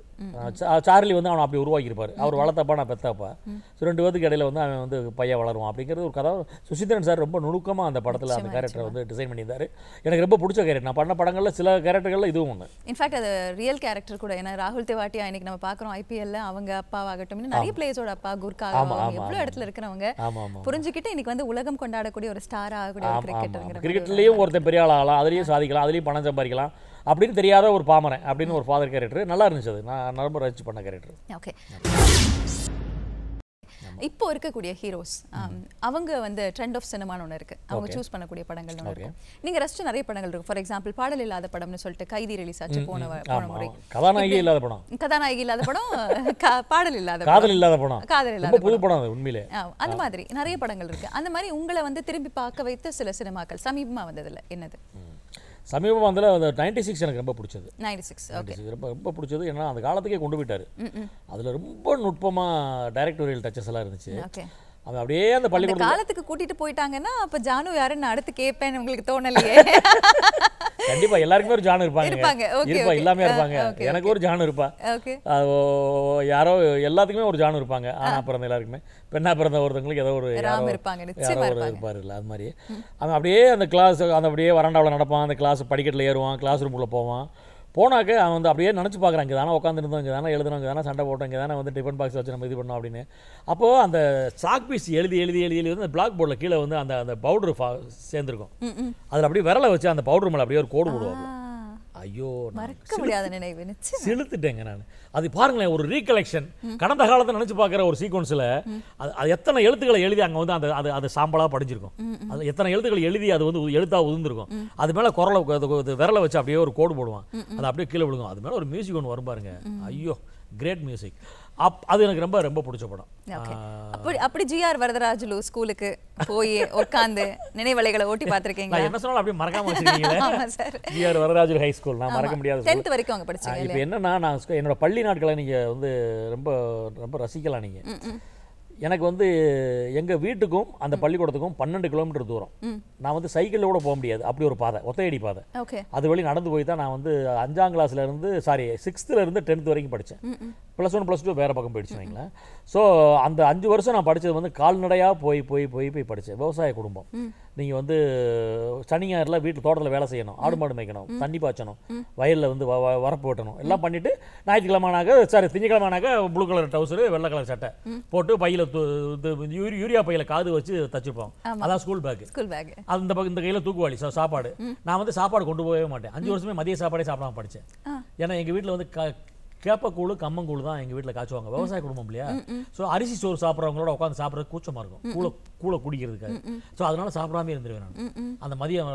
அது சார்லி வந்து அவனை அப்படி உருவாக்கியிருப்பார் அவர் வளர்த்தப்பா நான் பெத்தப்பா ஸோ ரெண்டு பேருக்கு இடையில வந்து அவன் வந்து பையன் வளருவான் அப்படிங்கிறது ஒரு கதா சுசிந்திரன் சார் ரொம்ப நுணுக்கமாக அந்த படத்தில் அந்த கேரக்டர் வந்து டிசைன் பண்ணியிருந்தார் எனக்கு ரொம்ப பிடிச்ச கேரக்டர் நான் பண்ண படங்களில் சில கேரக்டர்களில் இதுவும் ஒன்று இன்ஃபேக்ட் அது ரியல் கேரக்டர் கூட ஏன்னா ராகுல் திவாட்டியா இன்னைக்கு நம்ம பார்க்குறோம் ஐபிஎல்ல அவங்க அப்பாவாகட்டும் நிறைய பிளேயர்ஸோட அப்பா குர்கா எவ்வளோ இடத்துல இருக்கிறவங்க புரிஞ்சுக்கிட்டு இன்னைக்கு வந்து உலகம் கொண்டாடக்கூடிய ஒரு ஸ்டார் ஆகக்கூடிய கிரிக்கெட்லேயும் ஒருத்தர் பெரிய ஆளாகலாம் அதுலேயும் சாதிக்கலாம் அதுலேயும் பணம் சம்பாதிக்கலாம் சம்பாதிக்கலாம் அப்படின்னு தெரியாத ஒரு பாமரன் அப்படின்னு ஒரு ஃபாதர் கேரக்டர் நல்லா இருந்துச்சு அது நான் ரொம்ப ரசிச்சு பண்ண கேரக்டர் ஓகே இப்போ இருக்கக்கூடிய ஹீரோஸ் um, அவங்க வந்து ட்ரெண்ட் ஆஃப் சினிமான்னு ஒன்று இருக்கு அவங்க சூஸ் பண்ணக்கூடிய படங்கள் ஒன்று இருக்கு நீங்க ரசிச்சு நிறைய படங்கள் இருக்கும் ஃபார் எக்ஸாம்பிள் பாடல் இல்லாத படம்னு சொல்லிட்டு கைதி ரிலீஸ் ஆச்சு போன முறை கதாநாயகி இல்லாத படம் கதாநாயகி இல்லாத படம் பாடல் இல்லாத காதல் இல்லாத படம் காதல் இல்லாத புது படம் உண்மையிலே அந்த மாதிரி நிறைய படங்கள் இருக்கு அந்த மாதிரி உங்களை வந்து திரும்பி பார்க்க வைத்த சில சினிமாக்கள் சமீபமா வந்ததில்ல என்னது சமீபம் வந்து அந்த நைன்டி சிக்ஸ் எனக்கு ரொம்ப பிடிச்சது சிக்ஸ் நைன்டி சிக்ஸ் ரொம்ப ரொம்ப பிடிச்சது ஏன்னா அந்த காலத்துக்கே கொண்டு போயிட்டார் அதில் ரொம்ப நுட்பமாக டைரக்டோரியல் டச்சஸ் எல்லாம் இருந்துச்சு அவன் அப்படியே அந்த பள்ளிக்கூடம் காலத்துக்கு கூட்டிட்டு போயிட்டாங்கன்னா அப்ப ஜானு யாருன்னு அடுத்து கேட்பேன்னு உங்களுக்கு தோணலையே கண்டிப்பா எல்லாருக்குமே ஒரு ஜான் இருப்பாங்க இருப்பா எல்லாமே இருப்பாங்க எனக்கு ஒரு ஜான் இருப்பா யாரோ எல்லாத்துக்குமே ஒரு ஜான் இருப்பாங்க ஆனா பிறந்த எல்லாருக்குமே பெண்ணா பிறந்த ஒருத்தவங்களுக்கு ஏதோ ஒரு யாரோ ஒரு இருப்பாரு இல்ல அது மாதிரி அவன் அப்படியே அந்த கிளாஸ் அந்த அப்படியே வராண்டாவில் நடப்பான் அந்த கிளாஸ் படிக்கட்டில் ஏறுவான் கிளாஸ் ரூம்ல போவான் போனாக்க அவன் வந்து அப்படியே நினச்சி பார்க்குறாங்க இங்கே தானே உட்காந்துருந்தோம் இங்கே தானே எழுதுனோம் இங்கே தானே சண்டை போட்டோம் இங்கே தானே வந்து டிஃபன் பாக்ஸ் வச்சு நம்ம இது பண்ணோம் அப்படின்னு அப்போது அந்த சாக் பீஸ் எழுதி எழுதி எழுதி எழுதி வந்து பிளாக் போர்டில் கீழே வந்து அந்த அந்த பவுடர் ஃபா சேர்ந்துருக்கும் அதில் அப்படியே விரலை வச்சு அந்த பவுடர் மேலே அப்படியே ஒரு கோடு போடுவாங்க ஐயோ மறக்க முடியாத நினைவு செலுத்துட்டேங்க நான் அது பாருங்களேன் ஒரு ரீகலெக்ஷன் கடந்த காலத்தை நினச்சி பார்க்குற ஒரு சீக்வன்ஸில் அது அது எத்தனை எழுத்துக்களை எழுதி அங்கே வந்து அந்த அது அது சாம்பலாக படிச்சிருக்கும் அது எத்தனை எழுத்துக்கள் எழுதி அது வந்து எழுத்தாக உதிர்ந்துருக்கும் அது மேலே குரலை விரலை வச்சு அப்படியே ஒரு கோடு போடுவான் அது அப்படியே கீழே விழுகும் அது மேலே ஒரு மியூசிக் ஒன்று வரும் பாருங்க ஐயோ கிரேட் மியூசிக் அது எனக்கு ரொம்ப ரொம்ப பிடிச்ச படம் அப்படி அப்படி ஜிஆர் வரதராஜுலு ஸ்கூலுக்கு போய் உட்காந்து நினைவலைகளை ஓட்டி பார்த்துருக்கீங்க என்ன சொன்னாலும் அப்படியே மறக்காம வச்சிருக்கீங்களே ஜிஆர் வரதராஜுலு ஹை ஸ்கூல் நான் மறக்க முடியாது டென்த் வரைக்கும் அங்கே படித்தேன் இப்போ என்னன்னா நான் என்னோட பள்ளி நாட்களை நீங்கள் வந்து ரொம்ப ரொம்ப ரசிக்கலாம் நீங்கள் எனக்கு வந்து எங்கள் வீட்டுக்கும் அந்த பள்ளிக்கூடத்துக்கும் பன்னெண்டு கிலோமீட்டர் தூரம் நான் வந்து சைக்கிளில் கூட போக முடியாது அப்படி ஒரு பாதை ஒத்தையடி பாதை அது வழி நடந்து போய் தான் நான் வந்து அஞ்சாம் கிளாஸ்லேருந்து சாரி சிக்ஸ்த்துலேருந்து டென்த் வரைக்கும் படித்தேன் ப்ளஸ் ஒன் ப்ளஸ் டூ வேறு பக்கம் போயிடுச்சு வைங்களேன் ஸோ அந்த அஞ்சு வருஷம் நான் படித்தது வந்து கால்நடையாக போய் போய் போய் போய் படித்தேன் விவசாய குடும்பம் நீங்கள் வந்து சனி ஞாயிறில் வீட்டில் தோட்டத்தில் வேலை செய்யணும் ஆடு மாடு மேய்க்கணும் தண்ணி பாய்ச்சணும் வயலில் வந்து வரப்பு ஓட்டணும் எல்லாம் பண்ணிவிட்டு ஞாயிற்றுக்கிழமானாக்க சாரி திங்கக்கிழமானாக்க ப்ளூ கலர் டவுசரு வெள்ளை கலர் சட்டை போட்டு பையில் யூரியா பையில் காது வச்சு தச்சுப்போம் அதான் ஸ்கூல் பேக் அந்த பக்கம் இந்த கையில் தூக்குவாளி சாப்பாடு நான் வந்து சாப்பாடு கொண்டு போகவே மாட்டேன் அஞ்சு வருஷமே மதிய சாப்பாடே சாப்பிடாம படித்தேன் ஏன்னா எங்கள் வீட்டில் வந்து கேப்பக்கூழ் கம்மங்கூழ் தான் எங்கள் வீட்டில் காய்ச்சுவாங்க விவசாய குடும்பம் இல்லையா ஸோ அரிசி சோறு சாப்பிட்றவங்களோட உட்காந்து சாப்பிட்றது கூச்சமாக இருக்கும் கூழ கூழ குடிக்கிறதுக்கு ஸோ அதனால சாப்பிடாமே இருந்துருவேன் நான் அந்த மதியம்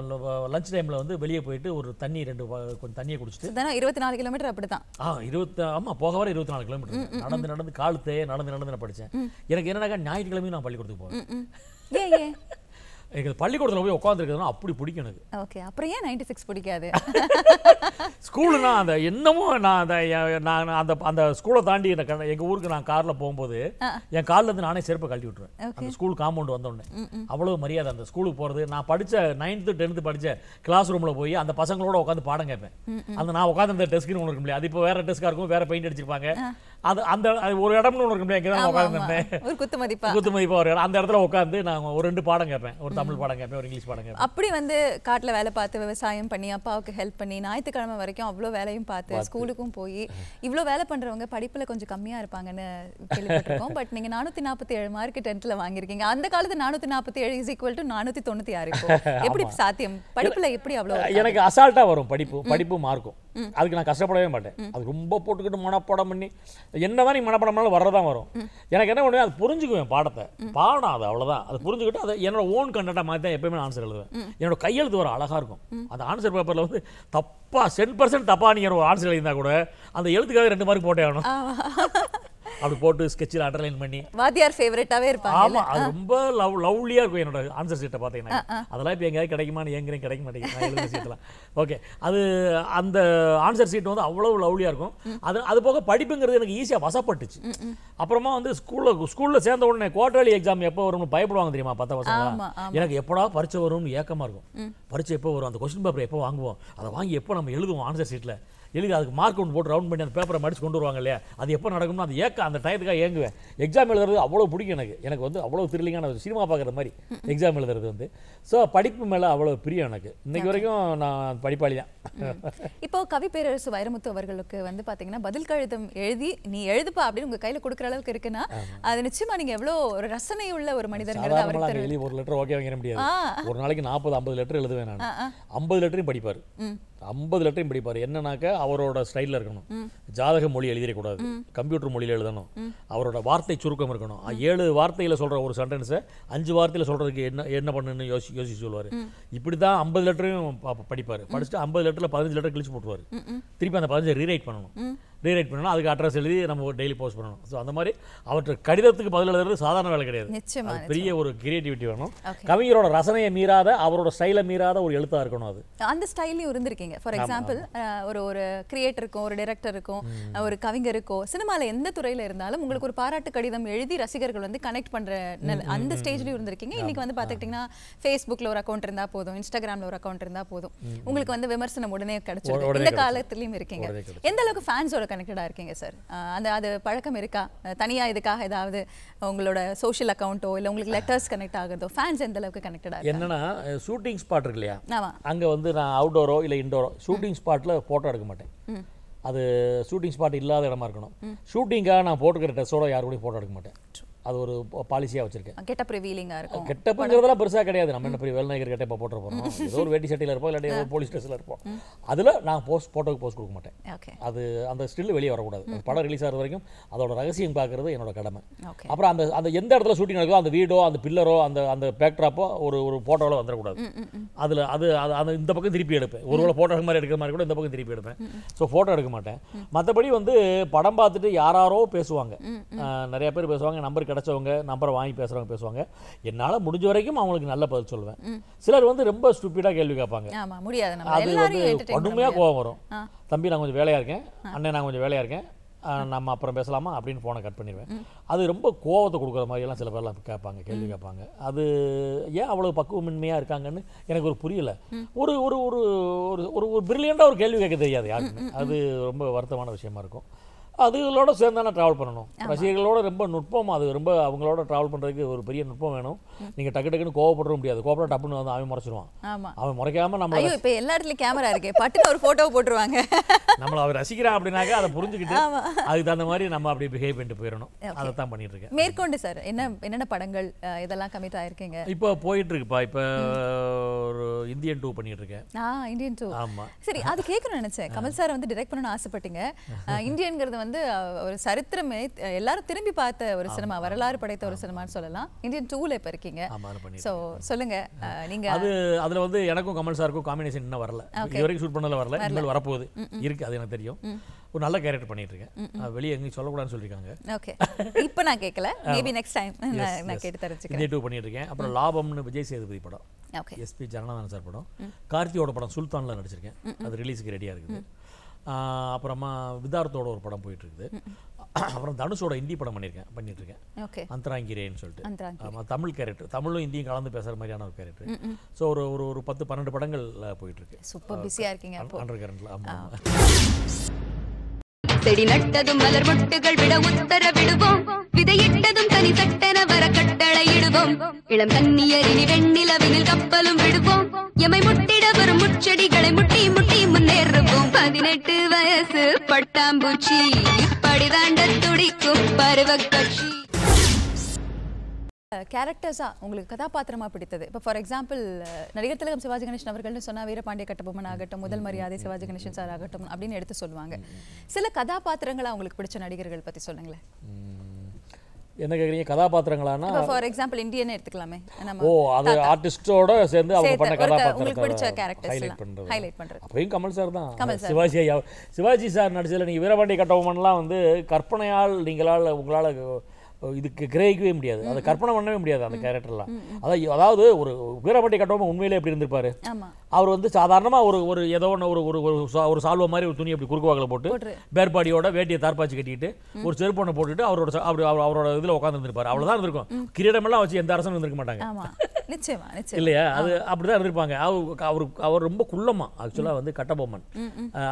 லஞ்ச் டைமில் வந்து வெளியே போயிட்டு ஒரு தண்ணி ரெண்டு கொஞ்சம் தண்ணியை குடிச்சிட்டு இருபத்தி நாலு கிலோமீட்டர் அப்படி தான் ஆ இருபத்தி ஆமாம் போக வர இருபத்தி நாலு கிலோமீட்டர் நடந்து நடந்து காலத்தையே நடந்து நடந்து நான் படித்தேன் எனக்கு என்னன்னாக்கா ஞாயிற்றுக்கிழமையும் நான் பள்ளிக்கூடத்துக்கு போவேன் எனக்கு பள்ளிக்கூடத்தில் போய் உட்காந்துருக்குதுன்னா அப்படி பிடிக்கும் எனக்கு ஓகே அப்புறம் ஏன் நைன்டி சிக்ஸ் பிடிக்காது ஸ்கூலுனா அந்த என்னமோ நான் அந்த நான் அந்த அந்த ஸ்கூலை தாண்டி இந்த எங்கள் ஊருக்கு நான் காரில் போகும்போது என் காலில் இருந்து நானே செருப்பை கழட்டி விட்டுருவேன் அந்த ஸ்கூல் காம்பவுண்ட் வந்தோடனே அவ்வளோ மரியாதை அந்த ஸ்கூலுக்கு போகிறது நான் படித்த நைன்த்து டென்த்து படித்த கிளாஸ் ரூமில் போய் அந்த பசங்களோட உட்காந்து பாடம் கேட்பேன் அந்த நான் உட்காந்து அந்த டெஸ்க்குன்னு ஒன்று இருக்கும் அது இப்போ வேறு டெஸ்க்காக இருக்கும் வேறு பெயிண்ட் அடிச்சிருப்பாங்க அது அந்த ஒரு இடம்னு ஒன்று இருக்க முடியாது இங்கே குத்து மதிப்பாக ஒரு இடம் அந்த இடத்துல உட்காந்து நான் ஒரு ரெண்டு பாடம் கேட்பேன் ஒரு தமிழ் பாடம் கேட்பேன் ஒரு இங்கிலீஷ் பாடம் அப்படி வந்து காட்டில் வேலை பார்த்து விவசாயம் பண்ணி அப்பாவுக்கு ஹெல்ப் பண்ணி ஞாயிற்றுக்கிழமை வரைக்கும் அவ்வளோ வேலையும் பார்த்து ஸ்கூலுக்கும் போய் இவ்வளோ வேலை பண்ணுறவங்க படிப்பில் கொஞ்சம் கம்மியாக இருப்பாங்கன்னு கேள்விப்பட்டிருக்கோம் பட் நீங்கள் நானூற்றி நாற்பத்தி ஏழு மார்க் டென்த்தில் வாங்கியிருக்கீங்க அந்த காலத்து நானூற்றி நாற்பத்தி ஏழு இஸ் ஈக்குவல் டு நானூற்றி தொண்ணூற்றி ஆறு எப்படி சாத்தியம் படிப்பில் எப்படி அவ்வளோ எனக்கு அசால்ட்டாக வரும் படிப்பு படிப்பு மார்க்கும் அதுக்கு நான் கஷ்டப்படவே மாட்டேன் அது ரொம்ப போட்டுக்கிட்டு மனப்பாடம் பண்ணி தான் நீ மனப்பாடம் பண்ணாலும் வர்றதான் வரும் எனக்கு என்ன பண்ணுவேன் அது புரிஞ்சுக்குவேன் பாடத்தை பாடம் அது அவ்வளோதான் அது புரிஞ்சுக்கிட்டு அதை என்னோட ஓன் கண்டென்ட் கரெக்டாக மாதிரி தான் எப்பயுமே ஆன்சர் எழுதுவேன் என்னோட கையெழுத்து ஒரு அழகாக இருக்கும் அந்த ஆன்சர் பேப்பரில் வந்து தப்பாக சென் பர்சன்ட் தப்பாக நீங்கள் ஒரு ஆன்சர் எழுதினா கூட அந்த எழுத்துக்காக ரெண்டு மார்க் போட்டே ஆகணும் அப்படி போட்டு ஸ்கெட்சில் அண்டர்லைன் பண்ணி வாத்தியார் ஃபேவரட்டாவே இருப்பாங்க ஆமா அது ரொம்ப லவ் லவ்லியா இருக்கும் என்னோட ஆன்சர் சீட்டை பார்த்தீங்கன்னா அதெல்லாம் இப்போ எங்கேயாவது கிடைக்குமான்னு ஏங்குறேன் கிடைக்க மாட்டேங்குது சீட்டெலாம் ஓகே அது அந்த ஆன்சர் சீட் வந்து அவ்வளவு லவ்லியா இருக்கும் அது அது போக படிப்புங்கிறது எனக்கு ஈஸியாக வசப்பட்டுச்சு அப்புறமா வந்து ஸ்கூலில் ஸ்கூலில் சேர்ந்த உடனே குவார்டர்லி எக்ஸாம் எப்போ வரும்னு பயப்படுவாங்க தெரியுமா பத்த வருஷம் எனக்கு எப்படா பரிச்சை வரும்னு ஏக்கமாக இருக்கும் பரிச்சை எப்போ வரும் அந்த கொஸ்டின் பேப்பர் எப்போ வாங்குவோம் அதை வாங்கி எப்போ நம்ம எழுதுவோம் ஆன்சர் சீட்டில் எழுதி அதுக்கு மார்க் ஒன்று போட்டு ரவுண்ட் பண்ணி அந்த பேப்பரை மடித்து கொண்டு வருவாங்க இல்லையா அது எப்போ நடக்கும்னு அது ஏக்க அந்த டயத்துக்காக ஏங்குவேன் எக்ஸாம் எழுதுறது அவ்வளோ பிடிக்கும் எனக்கு எனக்கு வந்து அவ்வளோ த்ரில்லிங்கான சினிமா பார்க்குற மாதிரி எக்ஸாம் எழுதுறது வந்து ஸோ படிப்பு மேலே அவ்வளோ பிரியம் எனக்கு இன்னைக்கு வரைக்கும் நான் படிப்பாளி தான் இப்போ கவி பேரரசு வைரமுத்து அவர்களுக்கு வந்து பார்த்தீங்கன்னா பதில் கழுதம் எழுதி நீ எழுதுப்பா அப்படின்னு உங்கள் கையில் கொடுக்குற அளவுக்கு இருக்குன்னா அது நிச்சயமாக நீங்கள் எவ்வளோ ஒரு ரசனை உள்ள ஒரு மனிதர் எழுதி ஒரு லெட்டர் ஓகே வாங்கிட முடியாது ஒரு நாளைக்கு நாற்பது ஐம்பது லெட்டர் எழுதுவேன் நான் ஐம்பது லெட்டரையும் படிப்பார் ஐம்பது லெட்டரையும் படிப்பார் என்னன்னாக்க அவரோட ஸ்டைலில் இருக்கணும் ஜாதக மொழி எழுதிடக்கூடாது கம்ப்யூட்டர் மொழியில் எழுதணும் அவரோட வார்த்தை சுருக்கம் இருக்கணும் ஏழு வார்த்தையில் சொல்கிற ஒரு சென்டென்ஸை அஞ்சு வார்த்தையில் சொல்கிறதுக்கு என்ன என்ன பண்ணுன்னு யோசி யோசிச்சு சொல்லுவார் இப்படி தான் ஐம்பது லெட்டரையும் படிப்பார் படிச்சுட்டு ஐம்பது லெட்டரில் பதினஞ்சு லெட்டர் கிழிச்சு போட்டுருவார் திருப்பி அந்த பதினஞ்சு ரீரைட் பண்ணணும் ரீரைட் பண்ணணும் அதுக்கு அட்ரஸ் எழுதி நம்ம டெய்லி போஸ்ட் பண்ணணும் ஸோ அந்த மாதிரி அவற்றை கடிதத்துக்கு பதில் எழுதுறது சாதாரண வேலை கிடையாது பெரிய ஒரு கிரியேட்டிவிட்டி வேணும் கவிஞரோட ரசனையை மீறாத அவரோட ஸ்டைலை மீறாத ஒரு எழுத்தாக இருக்கணும் அது அந்த ஸ்டைலையும் இருந்திருக்கீங்க ஃபார் எக்ஸாம்பிள் ஒரு ஒரு கிரியேட்டருக்கும் ஒரு டிரெக்டருக்கும் ஒரு கவிஞருக்கும் சினிமாவில் எந்த துறையில் இருந்தாலும் உங்களுக்கு ஒரு பாராட்டு கடிதம் எழுதி ரசிகர்கள் வந்து கனெக்ட் பண்ணுற அந்த ஸ்டேஜ்லையும் இருந்திருக்கீங்க இன்னைக்கு வந்து பார்த்துக்கிட்டிங்கன்னா ஃபேஸ்புக்கில் ஒரு அக்கௌண்ட் இருந்தால் போதும் இன்ஸ்டாகிராமில் ஒரு அக்கௌண்ட் இருந்தால் போதும் உங்களுக்கு வந்து விமர்சனம் உடனே கிடைச்சிடும் இந்த காலத்துலேயும் இருக்கீங்க எந்த அளவுக்கு ஃபேன்ஸோட கனெக்டடாக இருக்கீங்க சார் அந்த அது பழக்கம் இருக்கா தனியாக இதுக்காக ஏதாவது உங்களோட சோஷியல் அக்கௌண்ட்டோ இல்லை உங்களுக்கு லெட்டர்ஸ் கனெக்ட் ஆகுதோ ஃபேன்ஸ் எந்த அளவுக்கு கனெக்டடாக என்னன்னா ஷூட்டிங் ஸ்பாட் இருக்கு இல்லையா அங்கே வந்து நான் அவுடோரோ இல்லை இன்டோரோ ஷூட்டிங் ஸ்பாட்டில் ஃபோட்டோ எடுக்க மாட்டேன் அது ஷூட்டிங் ஸ்பாட் இல்லாத இடமா இருக்கணும் ஷூட்டிங்காக நான் போட்டுக்கிற ட்ரெஸ்ஸோட யாரு கூட ஃபோட்டோ எடுக்க மாட்டேன் அது ஒரு பாலிசியாக வச்சிருக்கேன் கெட்ட ரிவீலிங்காக இருக்கும் கெட்டப்புங்கிறதெல்லாம் பெருசாக கிடையாது நம்ம என்ன பெரிய வேல்நாயகர் கெட்டப்பா போட்டு போகிறோம் ஏதோ ஒரு வேட்டி சட்டியில் இருப்போம் இல்லாட்டி ஏதோ போலீஸ் ஸ்டேஷனில் இருப்போம் அதில் நான் போஸ்ட் போட்டோக்கு போஸ்ட் கொடுக்க மாட்டேன் அது அந்த ஸ்டில் வெளியே வரக்கூடாது படம் ரிலீஸ் ஆகிற வரைக்கும் அதோட ரகசியம் பார்க்கறது என்னோட கடமை அப்புறம் அந்த அந்த எந்த இடத்துல ஷூட்டிங் நடக்கோ அந்த வீடோ அந்த பில்லரோ அந்த அந்த பேக்ட்ராப்போ ஒரு ஒரு போட்டோவில் வந்துடக்கூடாது அதில் அது அந்த இந்த பக்கம் திருப்பி எடுப்பேன் ஒரு வேளை ஃபோட்டோ மாதிரி எடுக்கிற மாதிரி கூட இந்த பக்கம் திருப்பி எடுப்பேன் ஸோ ஃபோட்டோ எடுக்க மாட்டேன் மற்றபடி வந்து படம் பார்த்துட்டு யாராரோ பேசுவாங்க நிறைய பேர் பேசுவாங்க நம்பர் கிடச்சவங்க நம்பரை வாங்கி பேசுகிறவங்க பேசுவாங்க என்னால் முடிஞ்ச வரைக்கும் அவங்களுக்கு நல்ல பதில் சொல்லுவேன் சிலர் வந்து ரொம்ப ஸ்டூப்பிடாக கேள்வி கேட்பாங்க அது வந்து கடுமையாக கோவம் வரும் தம்பி நான் கொஞ்சம் வேலையாக இருக்கேன் அண்ணன் நான் கொஞ்சம் வேலையாக இருக்கேன் நம்ம அப்புறம் பேசலாமா அப்படின்னு ஃபோனை கட் பண்ணிடுவேன் அது ரொம்ப கோவத்தை கொடுக்குற மாதிரியெல்லாம் சில பேர்லாம் கேட்பாங்க கேள்வி கேட்பாங்க அது ஏன் அவ்வளோ பக்குவமின்மையாக இருக்காங்கன்னு எனக்கு ஒரு புரியல ஒரு ஒரு ஒரு ஒரு ஒரு ஒரு ஒரு கேள்வி கேட்க தெரியாது ஒரு அது ரொம்ப வருத்தமான விஷயமா இருக்கும் அதுகளோட சேர்ந்து தானே ட்ராவல் பண்ணணும் ரசிகர்களோட ரொம்ப நுட்பம் அது ரொம்ப அவங்களோட ட்ராவல் பண்ணுறதுக்கு ஒரு பெரிய நுட்பம் வேணும் நீங்க டக்கு டக்குன்னு கோவப்படுற முடியாது கோபட டப்புன்னு வந்து அவன் முறைச்சிருவான் அவன் முறைக்காம நம்ம இப்போ எல்லா இடத்துல கேமரா இருக்கு பட்டுன்னு ஒரு போட்டோ போட்டுருவாங்க நம்மள அவர் ரசிக்கிறான் அப்படின்னாக்க அதை புரிஞ்சுக்கிட்டு அதுக்கு தகுந்த மாதிரி நம்ம அப்படி பிஹேவ் பண்ணிட்டு போயிடணும் அதை தான் பண்ணிட்டு இருக்கேன் மேற்கொண்டு சார் என்ன என்னென்ன படங்கள் இதெல்லாம் கமிட் ஆயிருக்கீங்க இப்போ போயிட்டு இருக்குப்பா இப்போ ஒரு இந்தியன் டூ பண்ணிட்டு இருக்கேன் இந்தியன் டூ ஆமா சரி அது கேட்கணும்னு நினைச்சேன் கமல் சார் வந்து டிரெக்ட் பண்ணணும்னு ஆசைப்பட்டீங்க இந்தியன்கிறது வந்து ஒரு சரித்திரமே எல்லாரும் திரும்பி பார்த்த ஒரு சினிமா வரலாறு படைத்த ஒரு சினிமான்னு சொல்லலாம் இந்தியன் டூல இப்போ இருக்கீங்க ஸோ சொல்லுங்க நீங்க அது அதில் வந்து எனக்கும் கமல் சாருக்கும் காம்பினேஷன் இன்னும் வரல இது வரைக்கும் ஷூட் பண்ணல வரல இன்னும் வரப்போகுது இருக்கு அது எனக்கு தெரியும் ஒரு நல்ல கேரக்டர் பண்ணிட்டு இருக்கேன் வெளியே எங்கேயும் சொல்லக்கூடாதுன்னு சொல்லியிருக்காங்க ஓகே இப்போ நான் கேட்கல மேபி நெக்ஸ்ட் டைம் நான் கேட்டு தெரிஞ்சுக்கிறேன் இந்தியன் டூ பண்ணிட்டு இருக்கேன் அப்புறம் லாபம்னு விஜய் சேதுபதி படம் எஸ்பி ஜனநாதன் சார் படம் கார்த்தியோட படம் சுல்தான்ல நடிச்சிருக்கேன் அது ரிலீஸுக்கு ரெடியாக இருக்குது அப்புறமா விதார்த்தோட ஒரு படம் இருக்குது அப்புறம் தனுஷோட ஹிந்தி படம் பண்ணியிருக்கேன் பண்ணிட்டு ஓகே அந்தராங்கிரேன்னு சொல்லிட்டு தமிழ் கேரக்டர் தமிழும் இந்தியும் கலந்து பேசுற மாதிரியான ஒரு கேரக்டர் ஸோ ஒரு ஒரு ஒரு பத்து பன்னெண்டு படங்கள் போயிட்டுருக்கு சூப்பர் பிஸியா இருக்கீங்க அண்டர் கரண்டில் செடி நட்டதும் மலர் மொட்டுகள் விட உத்தர விடுவோம் விதையிட்டதும் தனி தட்டன வர கட்டளை இடுவோம் இளம் தண்ணியரினி வெண்ணிலவினில் கப்பலும் விடுவோம் எமை முட்டிட வரும் முச்செடிகளை முட்டி முட்டி முன்னேறுவோம் பதினெட்டு வயசு பட்டாம்பூச்சி படிதாண்ட துடிக்கும் பருவ கட்சி கேரக்டர்ஸாக உங்களுக்கு கதாபாத்திரமாக பிடித்தது இப்போ ஃபார் எக்ஸாம்பிள் நடிகர் திலகம் சிவாஜி கணேஷன் அவர்கள்னு சொன்னால் வீரபாண்டிய கட்டபொம்மன் ஆகட்டும் முதல் மரியாதை சிவாஜி கணேஷன் சார் ஆகட்டும் அப்படின்னு எடுத்து சொல்லுவாங்க சில கதாபாத்திரங்களாக உங்களுக்கு பிடிச்ச நடிகர்கள் பற்றி சொல்லுங்களேன் என்ன கேட்குறீங்க கதாபாத்திரங்களானா ஃபார் எக்ஸாம்பிள் இந்தியன் எடுத்துக்கலாமே ஓ அது ஆர்டிஸ்டோட சேர்ந்து அவங்க பண்ண கதாபாத்திரத்தை ஹைலைட் பண்ணுறது அப்பயும் கமல் சார் தான் சிவாஜி ஐயா சிவாஜி சார் நடிச்சதுல நீங்கள் வீரபாண்டிய கட்டபொம்மன்லாம் வந்து கற்பனையால் நீங்களால் உங்களால இதுக்கு கிரகிக்கவே முடியாது அதை கற்பனை பண்ணவே முடியாது அந்த கேரக்டர்லாம் அதாவது அதாவது ஒரு வீரப்பட்டி கட்டவும் உண்மையிலே எப்படி இருந்திருப்பாரு அவர் வந்து சாதாரணமாக ஒரு ஒரு ஏதோ ஒன்று ஒரு ஒரு ஒரு சால்வ மாதிரி ஒரு துணி அப்படி குறுக்குவாக்கில் போட்டு பேர்பாடியோட வேட்டியை தார்பாச்சு கட்டிட்டு ஒரு செருப்பொண்ணை போட்டுட்டு அவரோட அப்படி அவரோட இதில் உட்காந்துருந்துருப்பாரு அவ்வளோதான் இருந்திருக்கும் கிரீடமெல்லாம் வச்சு எந்த அரசனும் இருந்திருக்க மாட்டாங்க இல்லையா அது அப்படிதான் இருந்திருப்பாங்க அவர் அவர் அவர் ரொம்ப குள்ளமா ஆக்சுவலாக வந்து கட்டபொம்மன்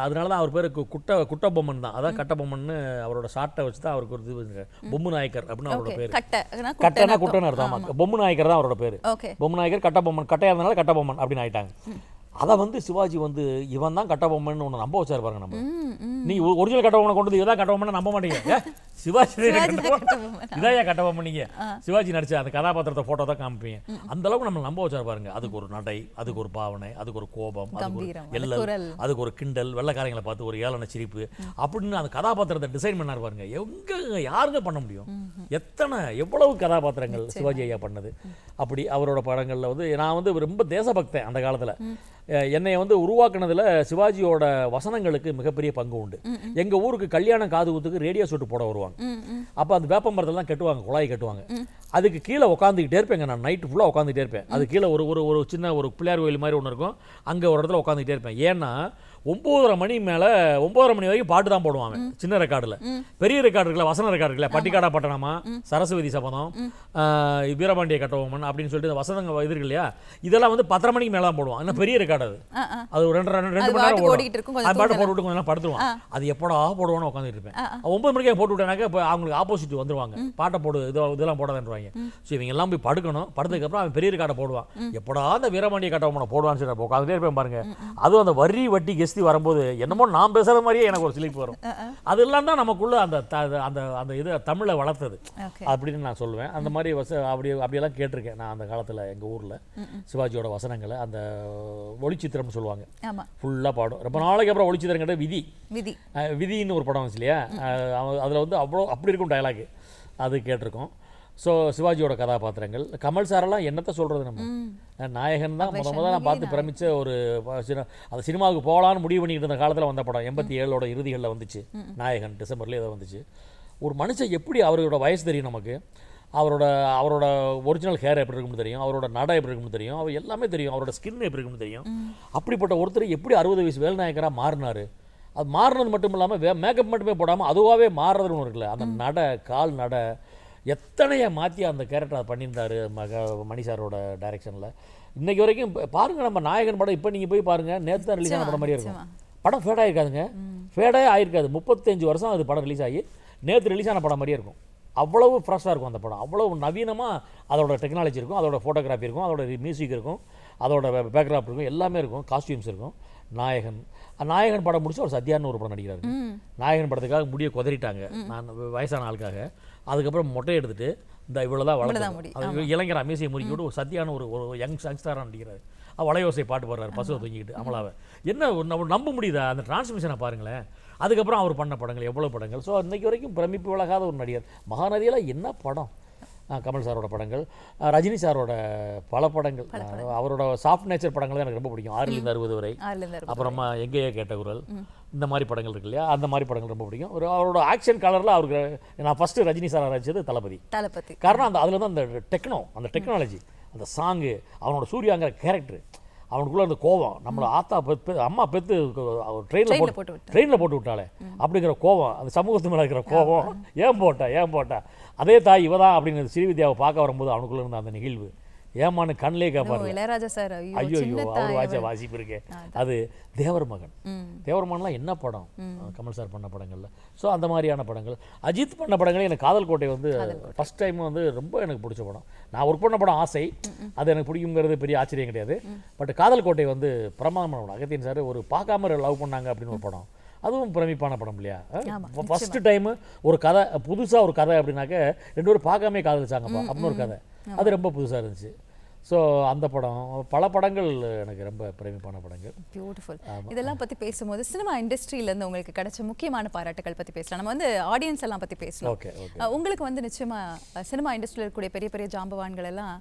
அதனால தான் அவர் பேர் குட்ட குட்டபொம்மன் தான் அதான் கட்டபொம்மன் அவரோட சாட்டை வச்சு தான் அவருக்கு ஒரு இது பொம்மு நாயக்கர் அப்படி அப்படின்னு அவரோட பேர் கட்டைனா குட்டைன்னு தான் அவரோட பேர் பொம்மு நாயகர் கட்ட பொம்மன் கட்டையா இருந்தனால கட்ட பொம்மன் அப்படின்னு ஆயிட்டாங்க அதை வந்து சிவாஜி வந்து இவன் தான் கட்டபொம்மன் ஒன்று நம்ப வச்சார் பாருங்க நம்ம நீ ஒரிஜினல் கட்டபொம்மனை கொண்டு இதான் கட்டபொம்மன் நம்ப மாட்டீங்க சிவாஜி இதான் கட்டபொம்மன் நீங்க சிவாஜி நடிச்ச அந்த கதாபாத்திரத்தை போட்டோ தான் காமிப்பீங்க அந்த அளவுக்கு நம்ம நம்ப வச்சார் பாருங்க அதுக்கு ஒரு நடை அதுக்கு ஒரு பாவனை அதுக்கு ஒரு கோபம் அதுக்கு ஒரு அதுக்கு ஒரு கிண்டல் வெள்ளக்காரங்களை பார்த்து ஒரு ஏளன சிரிப்பு அப்படின்னு அந்த கதாபாத்திரத்தை டிசைன் பண்ணார் பாருங்க எங்க யாருங்க பண்ண முடியும் எத்தனை எவ்வளவு கதாபாத்திரங்கள் சிவாஜி ஐயா பண்ணது அப்படி அவரோட படங்களில் வந்து நான் வந்து ரொம்ப தேசபக்தன் அந்த காலத்தில் என்னை வந்து உருவாக்குனதுல சிவாஜியோட வசனங்களுக்கு மிகப்பெரிய பங்கு உண்டு எங்க ஊருக்கு கல்யாணம் காது ஊத்துக்கு ரேடியோ சூட்டு போட வருவாங்க அப்போ அந்த வேப்ப மரத்தெல்லாம் கட்டுவாங்க குழாய் கட்டுவாங்க அதுக்கு கீழே உட்காந்துக்கிட்டே இருப்பேன் நான் நைட்டு ஃபுல்லாக உட்காந்துட்டே இருப்பேன் அது கீழே ஒரு ஒரு ஒரு சின்ன ஒரு பிள்ளையார் கோயில் மாதிரி ஒன்று இருக்கும் அங்கே ஒரு இடத்துல உட்காந்துட்டே இருப்பேன் ஏன்னா ஒம்போதரை மணி மேல ஒன்பதரை மணி வரைக்கும் பாட்டு தான் போடுவாங்க சின்ன ரெக்கார்டில் பெரிய ரெக்கார்டு இருக்குல்ல வசன ரெக்கார்டு இருக்குல்ல பட்டிக்காடா பட்டணமா சரஸ்வதி சபதம் வீரபாண்டிய கட்டபொம்மன் அப்படின்னு சொல்லிட்டு வசனங்க இது இருக்கு இல்லையா இதெல்லாம் வந்து பத்தரை மணிக்கு மேலே தான் போடுவான் ஏன்னா பெரிய ரெக்கார்டு அது அது ஒரு ரெண்டு ரெண்டு மணி நேரம் பாட்டு போட்டு கொஞ்சம் படுத்துருவான் அது எப்படா போடுவான்னு உட்காந்துட்டு இருப்பேன் ஒன்பது மணிக்கு போட்டு விட்டேனாக்க இப்போ அவங்களுக்கு ஆப்போசிட் வந்துருவாங்க பாட்டை போடு இது இதெல்லாம் போடாதுன்றாங்க ஸோ இவங்க எல்லாம் போய் படுக்கணும் படுத்ததுக்கப்புறம் அவன் பெரிய ரெக்கார்டை போடுவான் எப்படா அந்த வீரபாண்டிய கட்டபொம்மனை போடுவான்னு சொல்லி உட்காந்துட்டே இருப்பேன் பாருங்க அதுவும் அந்த வரி வட்டி கெஸ்ட் பேசி வரும்போது என்னமோ நான் பேசுகிற மாதிரியே எனக்கு ஒரு சிலிப்பு வரும் அதெல்லாம் தான் நமக்குள்ளே அந்த அந்த அந்த இது தமிழை வளர்த்தது அப்படின்னு நான் சொல்லுவேன் அந்த மாதிரி வச அப்படி அப்படியெல்லாம் கேட்டிருக்கேன் நான் அந்த காலத்தில் எங்கள் ஊரில் சிவாஜியோட வசனங்களை அந்த ஒளிச்சித்திரம்னு சொல்லுவாங்க ஃபுல்லாக பாடும் ரொம்ப நாளைக்கு அப்புறம் ஒளிச்சித்திரம் கிட்ட விதி விதி விதின்னு ஒரு படம் வந்துச்சு இல்லையா அதில் வந்து அவ்வளோ அப்படி இருக்கும் டயலாக் அது கேட்டிருக்கோம் ஸோ சிவாஜியோட கதாபாத்திரங்கள் கமல் சாரெல்லாம் என்னத்தை சொல்கிறது நம்ம நாயகன் தான் முத முதல்ல நான் பார்த்து பிரமிச்ச ஒரு அந்த சினிமாவுக்கு போகலான்னு முடிவு பண்ணிக்கிட்டு இருந்த காலத்தில் வந்த படம் எண்பத்தி ஏழோட இறுதிகளில் வந்துச்சு நாயகன் டிசம்பர்லேயே ஏதோ வந்துச்சு ஒரு மனுஷன் எப்படி அவரோட வயசு தெரியும் நமக்கு அவரோட அவரோட ஒரிஜினல் ஹேர் எப்படி இருக்கும்னு தெரியும் அவரோட நட எப்படி இருக்கும்னு தெரியும் அவர் எல்லாமே தெரியும் அவரோட ஸ்கின் எப்படி இருக்கும்னு தெரியும் அப்படிப்பட்ட ஒருத்தர் எப்படி அறுபது வயசு வேல்நாயக்கராக மாறினார் அது மாறினது மட்டும் இல்லாமல் வே மேக்கப் மட்டுமே போடாமல் அதுவாகவே மாறுறதுன்னு இருக்குல்ல அந்த நட கால் நட எத்தனையை மாற்றி அந்த கேரக்டர் பண்ணியிருந்தார் மக மணி சாரோட இன்றைக்கி வரைக்கும் பாருங்கள் நம்ம நாயகன் படம் இப்போ நீங்கள் போய் பாருங்கள் நேற்று தான் ரிலீஸ் ஆன படம் மாதிரியே இருக்கும் படம் ஃபேடாக இருக்காதுங்க ஃபேடாக ஆகிருக்காது முப்பத்தஞ்சு வருஷம் அது படம் ரிலீஸ் ஆகி நேற்று ரிலீஸ் ஆன படம் மாதிரியே இருக்கும் அவ்வளவு ஃப்ரெஷ்ஷாக இருக்கும் அந்த படம் அவ்வளவு நவீனமாக அதோட டெக்னாலஜி இருக்கும் அதோட ஃபோட்டோகிராஃபி இருக்கும் அதோட மியூசிக் இருக்கும் அதோட பேக்ராப் இருக்கும் எல்லாமே இருக்கும் காஸ்டியூம்ஸ் இருக்கும் நாயகன் நாயகன் படம் முடிச்சு ஒரு சத்யான்னு ஒரு படம் நடிக்கிறாரு நாயகன் படத்துக்காக முடிய குதறிட்டாங்க நான் வயசான ஆளுக்காக அதுக்கப்புறம் மொட்டை எடுத்துட்டு இந்த இவ்வளோ தான் வளர்த்து இளைஞர் அமேசியை முடிக்கிட்டு ஒரு சத்தியான ஒரு ஒரு யங் யங்ஸ்டராக நடிக்கிறார் வளையோசை பாட்டு போடுறாரு பசுவை தூங்கிட்டு அமலாவை என்ன நம்ம நம்ப முடியுதா அந்த டிரான்ஸ்மிஷனை பாருங்களேன் அதுக்கப்புறம் அவர் பண்ண படங்கள் எவ்வளோ படங்கள் ஸோ இன்றைக்கு வரைக்கும் பிரமிப்பு விலகாத ஒரு நடிகர் மகாநதியில் என்ன படம் கமல் சாரோட படங்கள் ரஜினி சாரோட பல படங்கள் அவரோட சாஃப்ட் நேச்சர் படங்கள் தான் எனக்கு ரொம்ப பிடிக்கும் ஆறுலேருந்து அறுபது வரை அப்புறமா எங்கேயே கேட்ட குரல் இந்த மாதிரி படங்கள் இருக்கு இல்லையா அந்த மாதிரி படங்கள் ரொம்ப பிடிக்கும் ஒரு அவரோட ஆக்ஷன் கலரில் அவருக்கு நான் ஃபஸ்ட்டு ரஜினி சார் ஆரம்பிச்சது தளபதி தளபதி காரணம் அந்த அதில் தான் அந்த டெக்னோ அந்த டெக்னாலஜி அந்த சாங்கு அவனோட சூர்யாங்கிற கேரக்டர் அவனுக்குள்ளே அந்த கோவம் நம்மளை ஆத்தா பெத்து அம்மா பெத்து ட்ரெயினில் போட்டு ட்ரெயினில் போட்டு விட்டாலே அப்படிங்கிற கோவம் அந்த சமூகத்து மேலே இருக்கிற கோவம் ஏன் போட்டா ஏன் போட்டா அதே தாய் இவ தான் அப்படின்னு ஸ்ரீவித்யாவை பார்க்க வரும்போது அவனுக்குள்ள இருந்த அந்த நிகழ்வு ஏமானு கண்ணிலே கேட்பாரு இளையராஜா சார் ஐயோ ஐயோ அவர் வாய்ச்ச வாசிப்பு இருக்கே அது தேவர் மகன் தேவர் மகன்லாம் என்ன படம் கமல் சார் பண்ண படங்களில் ஸோ அந்த மாதிரியான படங்கள் அஜித் பண்ண படங்களே எனக்கு காதல் கோட்டை வந்து ஃபஸ்ட் டைம் வந்து ரொம்ப எனக்கு பிடிச்ச படம் நான் ஒர்க் பண்ண படம் ஆசை அது எனக்கு பிடிக்குங்கிறது பெரிய ஆச்சரியம் கிடையாது பட் காதல் கோட்டை வந்து பிரமாதமான படம் அகத்தியன் சார் ஒரு பார்க்காம லவ் பண்ணாங்க அப்படின்னு ஒரு படம் அதுவும் பிரமிப்பான படம் இல்லையா ஃபர்ஸ்ட் டைம் ஒரு கதை புதுசாக ஒரு கதை அப்படின்னாக்க ரெண்டு பேரும் பார்க்காமே காதலிச்சாங்கப்பா அப்படின்னு ஒரு கதை அது ரொம்ப புதுசாக இருந்துச்சு ஸோ அந்த படம் பல படங்கள் எனக்கு ரொம்ப பிரேமிப்பான படங்கள் பியூட்டிஃபுல் இதெல்லாம் பற்றி பேசும்போது சினிமா இண்டஸ்ட்ரியிலேருந்து உங்களுக்கு கிடைச்ச முக்கியமான பாராட்டுகள் பற்றி பேசலாம் நம்ம வந்து ஆடியன்ஸ் எல்லாம் பற்றி பேசலாம் ஓகே உங்களுக்கு வந்து நிச்சயமாக சினிமா இண்டஸ்ட்ரியில் இருக்கக்கூடிய பெரிய பெரிய ஜாம்பவான்கள் எல்லாம்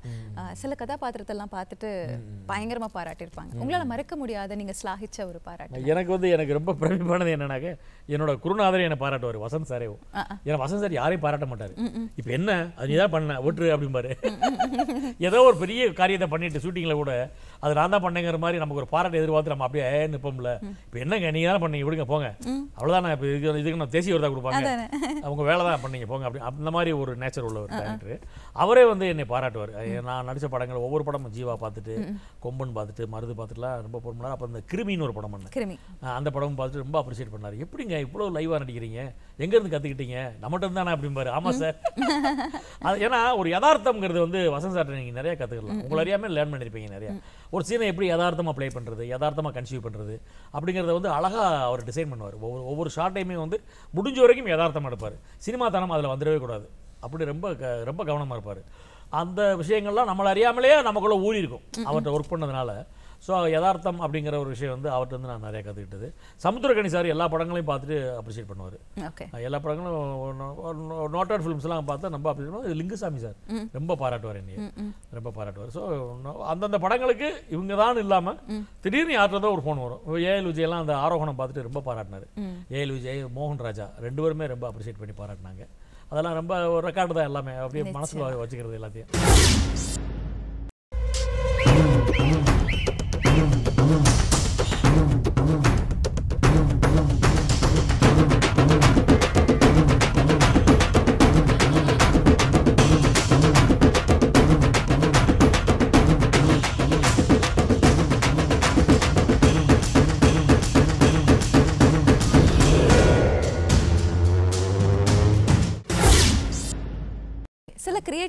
சில கதாபாத்திரத்தெல்லாம் பார்த்துட்டு பயங்கரமாக பாராட்டியிருப்பாங்க உங்களால் மறக்க முடியாத நீங்கள் ஸ்லாகிச்ச ஒரு பாராட்டு எனக்கு வந்து எனக்கு ரொம்ப பிரமிப்பானது என்னன்னாக்க என்னோட குருநாதரை என்ன பாராட்டுவார் வசந்த் சாரே ஏன்னா வசந்த் சார் யாரையும் பாராட்ட மாட்டார் இப்போ என்ன அது நீதான் பண்ண ஓட்டுரு அப்படின்பாரு ஏதோ ஒரு பெரிய ஒரு காரியத்தை பண்ணிட்டு ஷூட்டிங்கில் கூட அது நான் தான் பண்ணேங்கிற மாதிரி நமக்கு ஒரு பாராட்டு எதிர்பார்த்து நம்ம அப்படியே நிற்போம்ல இப்போ என்னங்க நீங்கள் தானே பண்ணீங்க விடுங்க போங்க அவ்வளோதான் இப்போ இதுக்கு இதுக்கு நான் தேசிய விருதா கொடுப்பாங்க அவங்க வேலை தான் பண்ணீங்க போங்க அப்படி அந்த மாதிரி ஒரு நேச்சர் உள்ள ஒரு டேரக்டர் அவரே வந்து என்னை பாராட்டுவார் நான் நடித்த படங்கள் ஒவ்வொரு படமும் ஜீவா பார்த்துட்டு கொம்பன் பார்த்துட்டு மருது பார்த்துட்டுலாம் ரொம்ப பொறுமையாக அப்போ இந்த கிருமின்னு ஒரு படம் பண்ணேன் கிருமி அந்த படமும் பார்த்துட்டு ரொம்ப அப்ரிஷியேட் பண்ணார் எப்படிங்க இவ்வளோ லைவாக நடிக்கிறீங்க எங்கேருந்து கற்றுக்கிட்டீங்க நம்மகிட்ட தானே அப்படிம்பாரு ஆமாம் சார் அது ஏன்னா ஒரு யதார்த்தம்ங்கிறது வந்து வசந்த் சார்ட்டை நீங்கள் நிறையா கற்றுக்கலாம் உங்கள் அறியாமல் லேர்ன் பண்ணியிருப்பீங்க நிறையா ஒரு சீனை எப்படி யதார்த்தமாக ப்ளே பண்ணுறது யதார்த்தமாக கன்சியூவ் பண்ணுறது அப்படிங்கிறத வந்து அழகாக அவர் டிசைன் பண்ணுவார் ஒவ்வொரு ஒவ்வொரு ஷார்ட்டையுமே வந்து முடிஞ்ச வரைக்கும் யதார்த்தமாக எடுப்பார் சினிமா தனம் அதில் வந்துடவே கூடாது அப்படி ரொம்ப ரொம்ப கவனமாக இருப்பார் அந்த விஷயங்கள்லாம் நம்மளை அறியாமலேயே நமக்குள்ளே ஊறி இருக்கும் அவர்கிட்ட ஒர்க் பண்ணதுனால ஸோ யதார்த்தம் அப்படிங்கிற ஒரு விஷயம் வந்து அவர்கிட்ட வந்து நான் நிறைய கற்றுக்கிட்டது சமுத்திரக்கணி சார் எல்லா படங்களையும் பார்த்துட்டு அப்ரிஷியேட் பண்ணுவார் எல்லா படங்களும் நோட் அவுட் ஃபிலிம்ஸ்லாம் பார்த்தா ரொம்ப அப்ரிஷியேட் பண்ணுவோம் லிங்குசாமி சார் ரொம்ப பாராட்டுவார் என்னையே ரொம்ப பாராட்டுவார் ஸோ அந்தந்த படங்களுக்கு இவங்க தான் இல்லாமல் திடீர்னு யார்கிட்ட ஒரு ஃபோன் வரும் ஏஎல் விஜயெல்லாம் அந்த ஆரோகணம் பார்த்துட்டு ரொம்ப பாராட்டினார் ஏஎல் விஜய் மோகன் ராஜா ரெண்டு பேருமே ரொம்ப அப்ரிஷியேட் பண்ணி பாராட்டினாங்க அதெல்லாம் ரொம்ப ஒரு ரெக்கார்டு தான் எல்லாமே அப்படியே மனசில் வச்சுக்கிறது எல்லாத்தையும்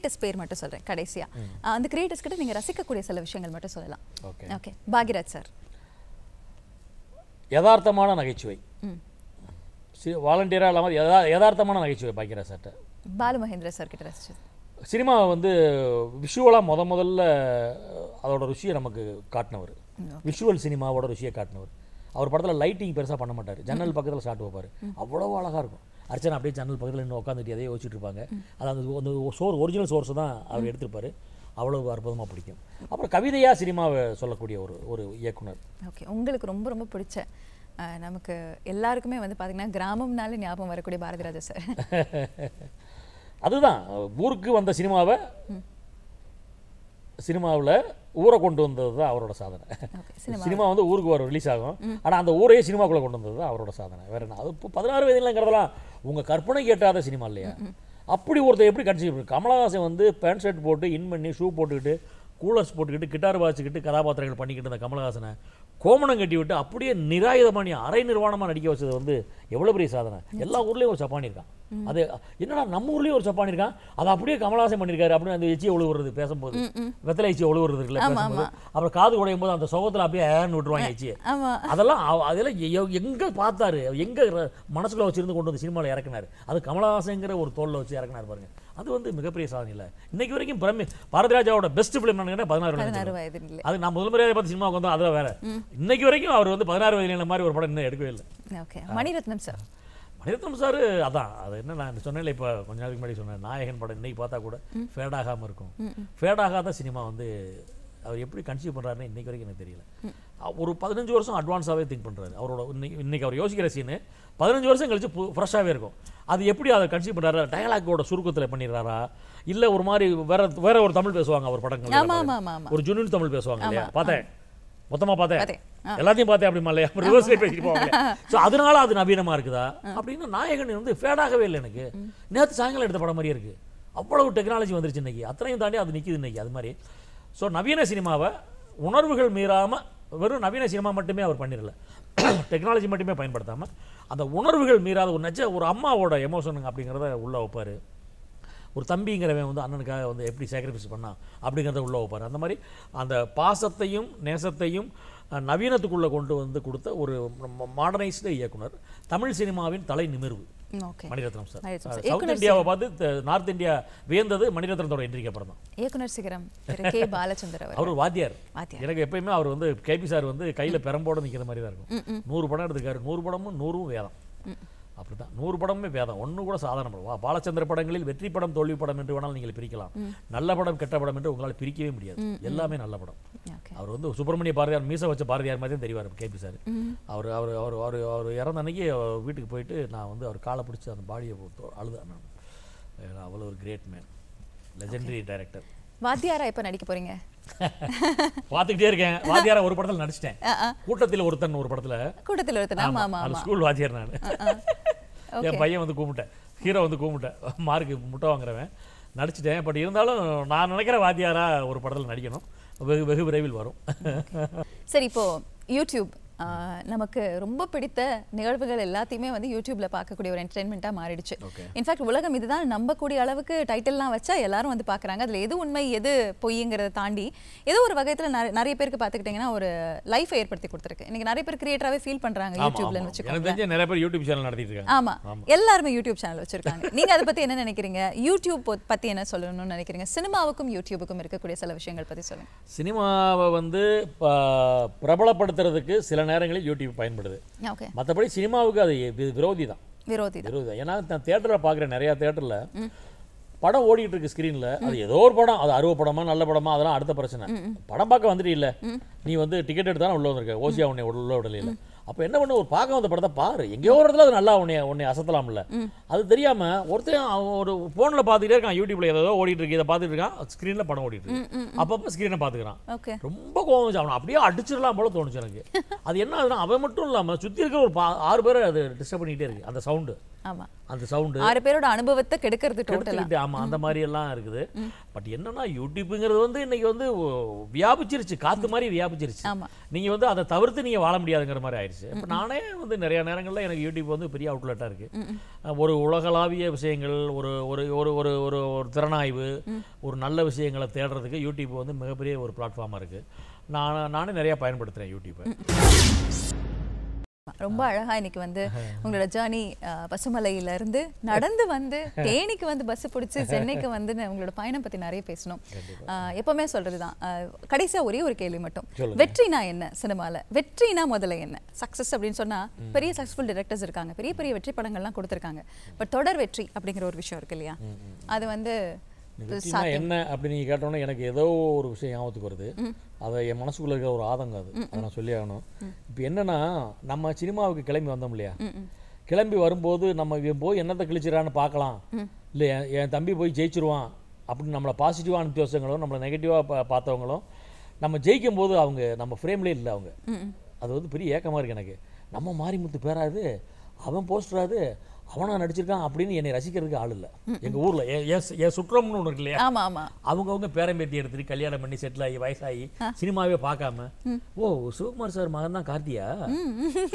கிரியேட்டர்ஸ் பேர் மட்டும் சொல்றேன் கடைசியா அந்த கிரியேட்டர்ஸ் கிட்ட நீங்க ரசிக்கக்கூடிய சில விஷயங்கள் மட்டும் சொல்லலாம் ஓகே ஓகே பாகிராஜ் சார் யதார்த்தமான நகைச்சுவை வாலண்டியராக இல்லாமல் யதா யதார்த்தமான நகைச்சுவை பாக்கியராஜ் சார்கிட்ட பாலு மகேந்திர சார் கிட்ட ரசிச்சது சினிமா வந்து விஷுவலாக முத முதல்ல அதோட ருசியை நமக்கு காட்டினவர் விஷுவல் சினிமாவோட ருசியை காட்டினவர் அவர் படத்தில் லைட்டிங் பெருசாக பண்ண மாட்டார் ஜன்னல் பக்கத்தில் ஷார்ட் வைப்பார் அவ்வளோ அழகாக இருக்கும் அர்ச்சனா அப்படியே ஜன்னல் பக்கத்தில் இன்னும் உட்காந்துட்டு அதே யோசிச்சுட்டு இருப்பாங்க அது அந்த சோர் ஒரிஜினல் சோர்ஸை தான் அவர் எடுத்திருப்பார் அவ்வளவு அற்புதமாக பிடிக்கும் அப்புறம் கவிதையாக சினிமாவை சொல்லக்கூடிய ஒரு ஒரு இயக்குனர் ஓகே உங்களுக்கு ரொம்ப ரொம்ப பிடிச்ச நமக்கு எல்லாருக்குமே வந்து பார்த்திங்கன்னா கிராமம்னாலே ஞாபகம் வரக்கூடிய பாரதிராஜா சார் அதுதான் ஊருக்கு வந்த சினிமாவை சினிமாவில் ஊரை கொண்டு வந்தது தான் அவரோட சாதனை சினிமா வந்து ஊருக்கு வரும் ரிலீஸ் ஆகும் ஆனால் அந்த ஊரையே சினிமாக்குள்ளே கொண்டு வந்தது தான் அவரோட சாதனை வேறு என்ன அது இப்போ பதினாறு வயதுலங்கிறதெல்லாம் உங்கள் கற்பனை கேட்டாத சினிமா இல்லையா அப்படி ஒருத்தர் எப்படி கன்சீவ் கமலஹாசன் வந்து பேண்ட் ஷர்ட் போட்டு இன் பண்ணி ஷூ போட்டுக்கிட்டு கூலர்ஸ் போட்டுக்கிட்டு கிட்டார் வாசிக்கிட்டு கதாபாத்திரங்கள் பண்ணிக்கிட்டு இருந்த கமலஹாசனை கோமணம் கட்டி விட்டு அப்படியே நிராயுதமாக நீ அரை நிர்வாணமாக நடிக்க வச்சது வந்து எவ்வளோ பெரிய சாதனை எல்லா ஊர்லேயும் ஒரு சப்பானி இருக்கான் அது என்னடா நம்ம ஊர்லேயும் ஒரு சப்பானி இருக்கான் அதை அப்படியே கமலாசன் பண்ணியிருக்காரு அப்படின்னு அந்த எச்சியை ஒழுவுறது பேசும்போது வெத்தலை எச்சியை ஒழுவுறது இருக்குல்ல அப்புறம் காது உடையும் போது அந்த சுகத்தில் அப்படியே ஏன்னு விட்டுருவாங்க எச்சியை அதெல்லாம் அதெல்லாம் எங்கே பார்த்தாரு எங்கே மனசுக்குள்ளே வச்சுருந்து கொண்டு வந்து சினிமாவில் இறக்குனாரு அது கமலஹாசங்கிற ஒரு தோலில் வச்சு இறக்குனாரு பாருங்கள் அது வந்து மிகப்பெரிய சாதனை இல்லை இன்னைக்கு வரைக்கும் பிரமி பாரதிராஜாவோட பெஸ்ட் ஃபிலிம் பதினாறு வயது அது நான் முதல் முறையாக பார்த்து சினிமாவுக்கு வந்தோம் அதில் வேற இன்னைக்கு வரைக்கும் அவர் வந்து பதினாறு வயது மாதிரி ஒரு படம் இன்னும் எடுக்கவே இல்லை மணிரத்னம் சார் மணிரத்னம் சார் அதான் அது என்ன நான் சொன்னேன் இப்போ கொஞ்ச நாளைக்கு முன்னாடி சொன்னேன் நாயகன் படம் இன்னைக்கு பார்த்தா கூட ஃபேட் ஆகாமல் இருக்கும் ஃபேட் ஆகாத சினிமா வந்து அவர் எப்படி கன்சியூ பண்ணுறாருன்னு இன்றைக்கு வரைக்கும் எனக்கு தெரியல ஒரு பதினஞ்சு வருஷம் அட்வான்ஸாகவே திங்க் பண்ணுறாரு அவரோட இன்னைக்கு இன்றைக்கி அவர் யோசிக்கிற சீனு பதினஞ்சு வருஷம் கழிச்சு ஃப்ரெஷ்ஷாகவே இருக்கும் அது எப்படி அதை கன்சியூ பண்ணுறாரு டயலாக்கோட சுருக்கத்தில் பண்ணிடுறாரா இல்லை ஒரு மாதிரி வேற வேற ஒரு தமிழ் பேசுவாங்க அவர் படங்கள் ஒரு ஜுனூன் தமிழ் பேசுவாங்க இல்லையா பார்த்தேன் மொத்தமாக பார்த்தேன் எல்லாத்தையும் பார்த்தேன் அப்படிமா இல்லையா அப்புறம் பேசிட்டு போவாங்க ஸோ அதனால அது நவீனமாக இருக்குதா அப்படின்னு நாயகன் வந்து ஃபேடாகவே இல்லை எனக்கு நேற்று சாயங்காலம் எடுத்த படம் மாதிரியே இருக்குது அவ்வளவு டெக்னாலஜி வந்துருச்சு இன்னைக்கு அத்தனையும் தாண்டி அது நிற்கிது இன்னைக்கு அது மாதிரி ஸோ நவீன சினிமாவை உணர்வுகள் மீறாமல் வெறும் நவீன சினிமா மட்டுமே அவர் பண்ணிடல டெக்னாலஜி மட்டுமே பயன்படுத்தாமல் அந்த உணர்வுகள் மீறாத ஒரு ஒரு அம்மாவோட எமோஷனுங்க அப்படிங்கிறத உள்ளே வைப்பார் ஒரு தம்பிங்கிறவன் வந்து அண்ணனுக்காக வந்து எப்படி சாக்ரிஃபைஸ் பண்ணான் அப்படிங்கிறத உள்ளே வைப்பார் அந்த மாதிரி அந்த பாசத்தையும் நேசத்தையும் நவீனத்துக்குள்ளே கொண்டு வந்து கொடுத்த ஒரு மாடர்னைஸ்டு இயக்குனர் தமிழ் சினிமாவின் தலை நிமிர்வு மணிரத்னம் சார் சவுத் இந்தியாவை பார்த்து நார்த் இந்தியா வியந்தது மணிரத்னத்தோட என்ட்ரிக்கு அப்புறம் தான் இயக்குனர் சிகரம் கே பாலச்சந்தர் அவர் வாத்தியார் எனக்கு எப்பயுமே அவர் வந்து கேபி சார் வந்து கையில் பெரம்போட நிக்கிற மாதிரி தான் இருக்கும் நூறு படம் எடுத்துக்காரு நூறு படமும் நூறும் வேதம் அப்படி தான் நூறு படமே வேதம் ஒன்று கூட சாதாரண படம் வா பாலச்சந்திர படங்களில் வெற்றி படம் தோல்வி படம் என்று வேணாலும் நீங்கள் பிரிக்கலாம் நல்ல படம் கெட்ட படம் என்று உங்களால் பிரிக்கவே முடியாது எல்லாமே நல்ல படம் அவர் வந்து சுப்பிரமணிய பாரதியார் மீச வச்ச பாரதியார் மாதிரி தெரிவார் கேபி சார் அவர் அவர் அவர் அவர் அவர் இறந்த அன்னைக்கு வீட்டுக்கு போயிட்டு நான் வந்து அவர் காலை பிடிச்சி அந்த பாடியை அழுதான் நான் அவ்வளோ ஒரு கிரேட் மேன் லெஜெண்டரி டைரக்டர் வாத்தியாரா எப்போ நடிக்க போறீங்க பார்த்துக்கிட்டே இருக்கேன் வாத்தியாரா ஒரு படத்துல நடிச்சிட்டேன் கூட்டத்தில் ஒருத்தன் ஒரு படத்துல கூட்டத்தில் ஒருத்தன் ஆமாம் ஸ்கூல் வாத்தியார் நான் என் பையன் வந்து கூப்பிட்டேன் ஹீரோ வந்து கூப்பிட்டேன் மார்க்கு முட்டை வாங்குறவன் நடிச்சிட்டேன் பட் இருந்தாலும் நான் நினைக்கிற வாத்தியாராக ஒரு படத்தில் நடிக்கணும் வெகு வெகு விரைவில் வரும் சரி இப்போது யூடியூப் நமக்கு ரொம்ப பிடித்த நிகழ்வுகள் எல்லாத்தையுமே வந்து யூடியூப்ல பார்க்கக்கூடிய ஒரு என்டர்டைன்மெண்ட்டாக மாறிடுச்சு இன்ஃபேக்ட் உலகம் இதுதான் நம்பக்கூடிய அளவுக்கு டைட்டில்லாம் வச்சா எல்லாரும் வந்து பாக்குறாங்க அதுல எது உண்மை எது பொய்ங்கிறத தாண்டி ஏதோ ஒரு வகையில நிறைய பேருக்கு பாத்துக்கிட்டீங்கன்னா ஒரு லைஃப் ஏற்படுத்தி கொடுத்துருக்கு இன்னைக்கு நிறைய பேர் கிரியேட்டராகவே ஃபீல் பண்றாங்க யூடியூப்ல நிறைய பேர் யூடியூப் சேனல் நடத்திட்டு எல்லாருமே யூடியூப் சேனல் வச்சிருக்காங்க நீங்க அதை பத்தி என்ன நினைக்கிறீங்க யூடியூப் பத்தி என்ன சொல்லணும்னு நினைக்கிறீங்க சினிமாவுக்கும் யூடியூபுக்கும் இருக்கக்கூடிய சில விஷயங்கள் பத்தி சொல்லுங்க சினிமாவை வந்து பிரபலப்படுத்துறதுக்கு சில நேரங்களில் யூடியூப் பயன்படுது மற்றபடி சினிமாவுக்கு அது விரோதி தான் விரோதி விரோதி தான் ஏன்னா தேட்டரில் பார்க்குற நிறையா தேட்டரில் படம் ஓடிட்டு இருக்கு ஸ்கிரீன்ல அது ஏதோ ஒரு படம் அது அருவ படமா நல்ல படமா அதெல்லாம் அடுத்த பிரச்சனை படம் பார்க்க வந்துட்டு இல்லை நீ வந்து டிக்கெட் எடுத்தாலும் உள்ள வந்திருக்க ஓசியா உன்னை உள்ள இல்லை அப்போ என்ன பண்ண ஒரு பார்க்க வந்த படத்தை பாரு எங்கேயோ ஒரு இடத்துல அது நல்லா உன்னை உன்னை அசத்தலாம்ல அது தெரியாமல் ஒருத்தன் ஒரு ஃபோனில் பார்த்துக்கிட்டே இருக்கான் யூடியூப்ல ஏதோ ஓடிட்டு இருக்கு இதை பார்த்துட்டு இருக்கான் ஸ்க்ரீனில் படம் ஓடிட்டு இருக்கு அப்பப்போ ஸ்க்ரீனை பார்த்துக்கிறான் ரொம்ப கோவம் வச்சு அவனை அப்படியே அடிச்சிடலாம் போல தோணுச்சு எனக்கு அது என்ன ஆகுதுன்னா அவன் மட்டும் இல்லாமல் சுற்றி இருக்க ஒரு ஆறு பேரை அது டிஸ்டர்ப் பண்ணிக்கிட்டே இருக்கு அந்த சவுண்டு அந்த சவுண்டு ஆறு பேரோட அனுபவத்தை கெடுக்கிறது டோட்டலாக ஆமாம் அந்த மாதிரி எல்லாம் இருக்குது பட் என்னன்னா யூடியூப்புங்கிறது வந்து இன்னைக்கு வந்து வியாபிச்சிருச்சு காத்து மாதிரி வியாபிச்சிருச்சு நீங்கள் வந்து அதை தவிர்த்து நீங்கள் வாழ முடியாதுங்கிற மாதிரி ஆயிடுச்சு இப்போ நானே வந்து நிறைய நேரங்களில் எனக்கு யூடியூப் வந்து பெரிய அவுட்லெட்டாக இருக்குது ஒரு உலகளாவிய விஷயங்கள் ஒரு ஒரு ஒரு ஒரு ஒரு ஒரு திறனாய்வு ஒரு நல்ல விஷயங்களை தேடுறதுக்கு யூடியூப் வந்து மிகப்பெரிய ஒரு பிளாட்ஃபார்மாக இருக்குது நான் நானே நிறையா பயன்படுத்துகிறேன் யூடியூப்பை ரொம்ப அழகாக இன்னைக்கு வந்து உங்களோட ஜேர்னி இருந்து நடந்து வந்து தேனிக்கு வந்து பஸ் பிடிச்சி சென்னைக்கு வந்து உங்களோட பயணம் பற்றி நிறைய பேசணும் எப்போவுமே சொல்கிறது தான் ஒரே ஒரு கேள்வி மட்டும் வெற்றினா என்ன சினிமாவில் வெற்றினா முதல்ல என்ன சக்ஸஸ் அப்படின்னு சொன்னால் பெரிய சக்ஸஸ்ஃபுல் டிரெக்டர்ஸ் இருக்காங்க பெரிய பெரிய வெற்றி படங்கள்லாம் கொடுத்துருக்காங்க பட் தொடர் வெற்றி அப்படிங்கிற ஒரு விஷயம் இருக்கு இல்லையா அது வந்து நிவர்த்தினா என்ன அப்படின்னு நீங்கள் கேட்டோன்னே எனக்கு ஏதோ ஒரு விஷயம் ஞாபகத்துக்கு வருது அதை என் மனசுக்குள்ள இருக்கிற ஒரு ஆதங்கம் அது அதை நான் சொல்லி ஆகணும் இப்போ என்னன்னா நம்ம சினிமாவுக்கு கிளம்பி வந்தோம் இல்லையா கிளம்பி வரும்போது நம்ம இவன் போய் என்னத்தை கிழிச்சிடறான்னு பார்க்கலாம் இல்லை என் தம்பி போய் ஜெயிச்சிருவான் அப்படின்னு நம்மளை பாசிட்டிவாக அனுப்பி வச்சவங்களும் நம்மளை நெகட்டிவாக பார்த்தவங்களும் நம்ம ஜெயிக்கும் போது அவங்க நம்ம ஃப்ரேம்லேயே இல்லை அவங்க அது வந்து பெரிய ஏக்கமாக இருக்குது எனக்கு நம்ம மாறி முத்து பேராது அவன் போஸ்டராது அவனா நடிச்சிருக்கான் அப்படின்னு என்னை ரசிக்கிறதுக்கு ஆள் இல்லை எங்கள் ஊரில் என் சுற்றம்னு ஒன்று இருக்கு இல்லையா அவங்கவுங்க பேரம்பேத்தி எடுத்துட்டு கல்யாணம் பண்ணி செட்டில் ஆகி வயசாகி சினிமாவே பார்க்காம ஓ சிவகுமார் சார் மகன் தான் கார்த்தியா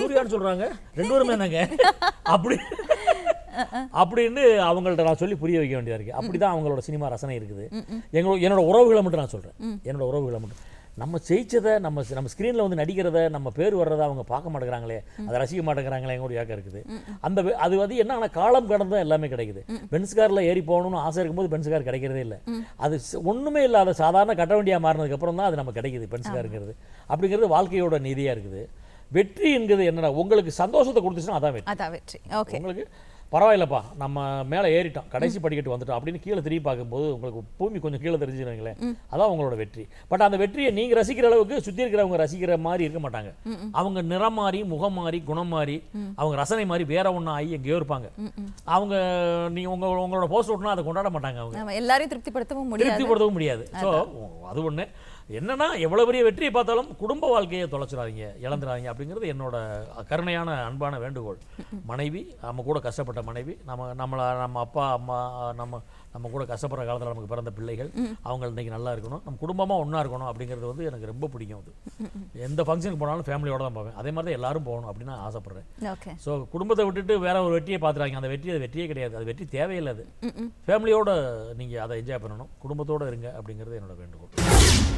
சூர்யான்னு சொல்கிறாங்க ரெண்டு பேருமே என்னங்க அப்படி அப்படின்னு அவங்கள்ட்ட நான் சொல்லி புரிய வைக்க வேண்டியதாக இருக்குது அப்படி தான் அவங்களோட சினிமா ரசனை இருக்குது எங்களோட என்னோட உறவுகளை மட்டும் நான் சொல்கிறேன் என்னோட உறவுகளை மட்டும் நம்ம ஜெயிச்சதை நம்ம நம்ம ஸ்க்ரீனில் வந்து நடிக்கிறத நம்ம பேர் வர்றதை அவங்க பார்க்க மாட்டேங்கிறாங்களே அதை ரசிக்க மாட்டேங்கிறாங்களே ஒரு ஏக்கம் இருக்குது அந்த அது வந்து என்ன ஆனால் காலம் கடந்த எல்லாமே கிடைக்குது பென்ஸ்காரில் ஏறி போகணும்னு ஆசை இருக்கும்போது போது கார் கிடைக்கிறதே இல்லை அது ஒன்றுமே இல்லாத சாதாரண கட்ட வண்டியாக மாறினதுக்கப்புறம் தான் அது நம்ம கிடைக்குது பென்ஸ் அப்படிங்கிறது வாழ்க்கையோட நிதியாக இருக்குது வெற்றி என்கிறது என்னன்னா உங்களுக்கு சந்தோஷத்தை கொடுத்துச்சுன்னா அதான் வெற்றி உங்களுக்கு பரவாயில்லப்பா நம்ம மேலே ஏறிட்டோம் கடைசி படிக்கட்டு வந்துட்டோம் அப்படின்னு கீழே திரும்பி பார்க்கும்போது உங்களுக்கு பூமி கொஞ்சம் கீழே தெரிஞ்சுக்கிறீங்களே அதான் உங்களோட வெற்றி பட் அந்த வெற்றியை நீங்கள் ரசிக்கிற அளவுக்கு சுற்றி இருக்கிறவங்க ரசிக்கிற மாதிரி இருக்க மாட்டாங்க அவங்க நிறம் மாறி முகம் மாறி குணம் மாறி அவங்க ரசனை மாதிரி வேற ஒன்றும் ஆகி எங்கேயோ இருப்பாங்க அவங்க நீங்கள் உங்க உங்களோட போஸ்ட் விட்டுனா அதை கொண்டாட மாட்டாங்க அவங்க எல்லாரையும் திருப்திப்படுத்தவும் திருப்திப்படுத்தவும் முடியாது ஸோ அது ஒன்று என்னென்னா எவ்வளோ பெரிய வெற்றியை பார்த்தாலும் குடும்ப வாழ்க்கையை தொலைச்சிடாதீங்க இழந்துடாதீங்க அப்படிங்கிறது என்னோட கருணையான அன்பான வேண்டுகோள் மனைவி நம்ம கூட கஷ்டப்பட்ட மனைவி நம்ம நம்மளை நம்ம அப்பா அம்மா நம்ம நம்ம கூட கஷ்டப்படுற காலத்தில் நமக்கு பிறந்த பிள்ளைகள் அவங்க இன்றைக்கி நல்லா இருக்கணும் நம்ம குடும்பமாக ஒன்றா இருக்கணும் அப்படிங்கிறது வந்து எனக்கு ரொம்ப பிடிக்கும் அது எந்த ஃபங்க்ஷனுக்கு போனாலும் ஃபேமிலியோட தான் போவேன் அதே மாதிரி தான் எல்லாரும் போகணும் அப்படின்னு ஆசைப்பட்றேன் ஸோ குடும்பத்தை விட்டுட்டு வேற ஒரு வெற்றியை பார்த்துறாங்க அந்த வெற்றி அது வெற்றியே கிடையாது அது வெற்றி தேவையில்லை அது ஃபேமிலியோட நீங்கள் அதை என்ஜாய் பண்ணணும் குடும்பத்தோடு இருங்க அப்படிங்கிறது என்னோட வேண்டுகோள்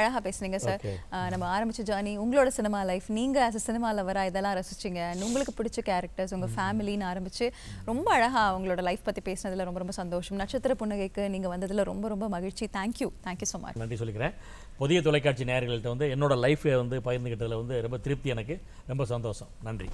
அழகா பேசுனீங்க சார் நம்ம ஆரம்பிச்ச ஜர்னி உங்களோட சினிமா லைஃப் நீங்கள் ஆஸ் சினிமா லவரா இதெல்லாம் ரசிச்சிங்க உங்களுக்கு பிடிச்ச கேரக்டர்ஸ் உங்கள் ஃபேமிலின்னு ஆரம்பித்து ரொம்ப அழகா அவங்களோட லைஃப் பற்றி பேசினதுல ரொம்ப ரொம்ப சந்தோஷம் நட்சத்திர புன்னகைக்கு நீங்கள் வந்ததில் ரொம்ப ரொம்ப மகிழ்ச்சி தேங்க்யூ தேங்க்யூ ஸோ மச் நன்றி சொல்லிக்கிறேன் புதிய தொலைக்காட்சி நேயர்கள்ட்ட வந்து என்னோட லைஃப்பை வந்து பகிர்ந்துக்கிட்டதில் வந்து ரொம்ப திருப்தி எனக்கு ரொம்ப சந்தோஷம் நன்றி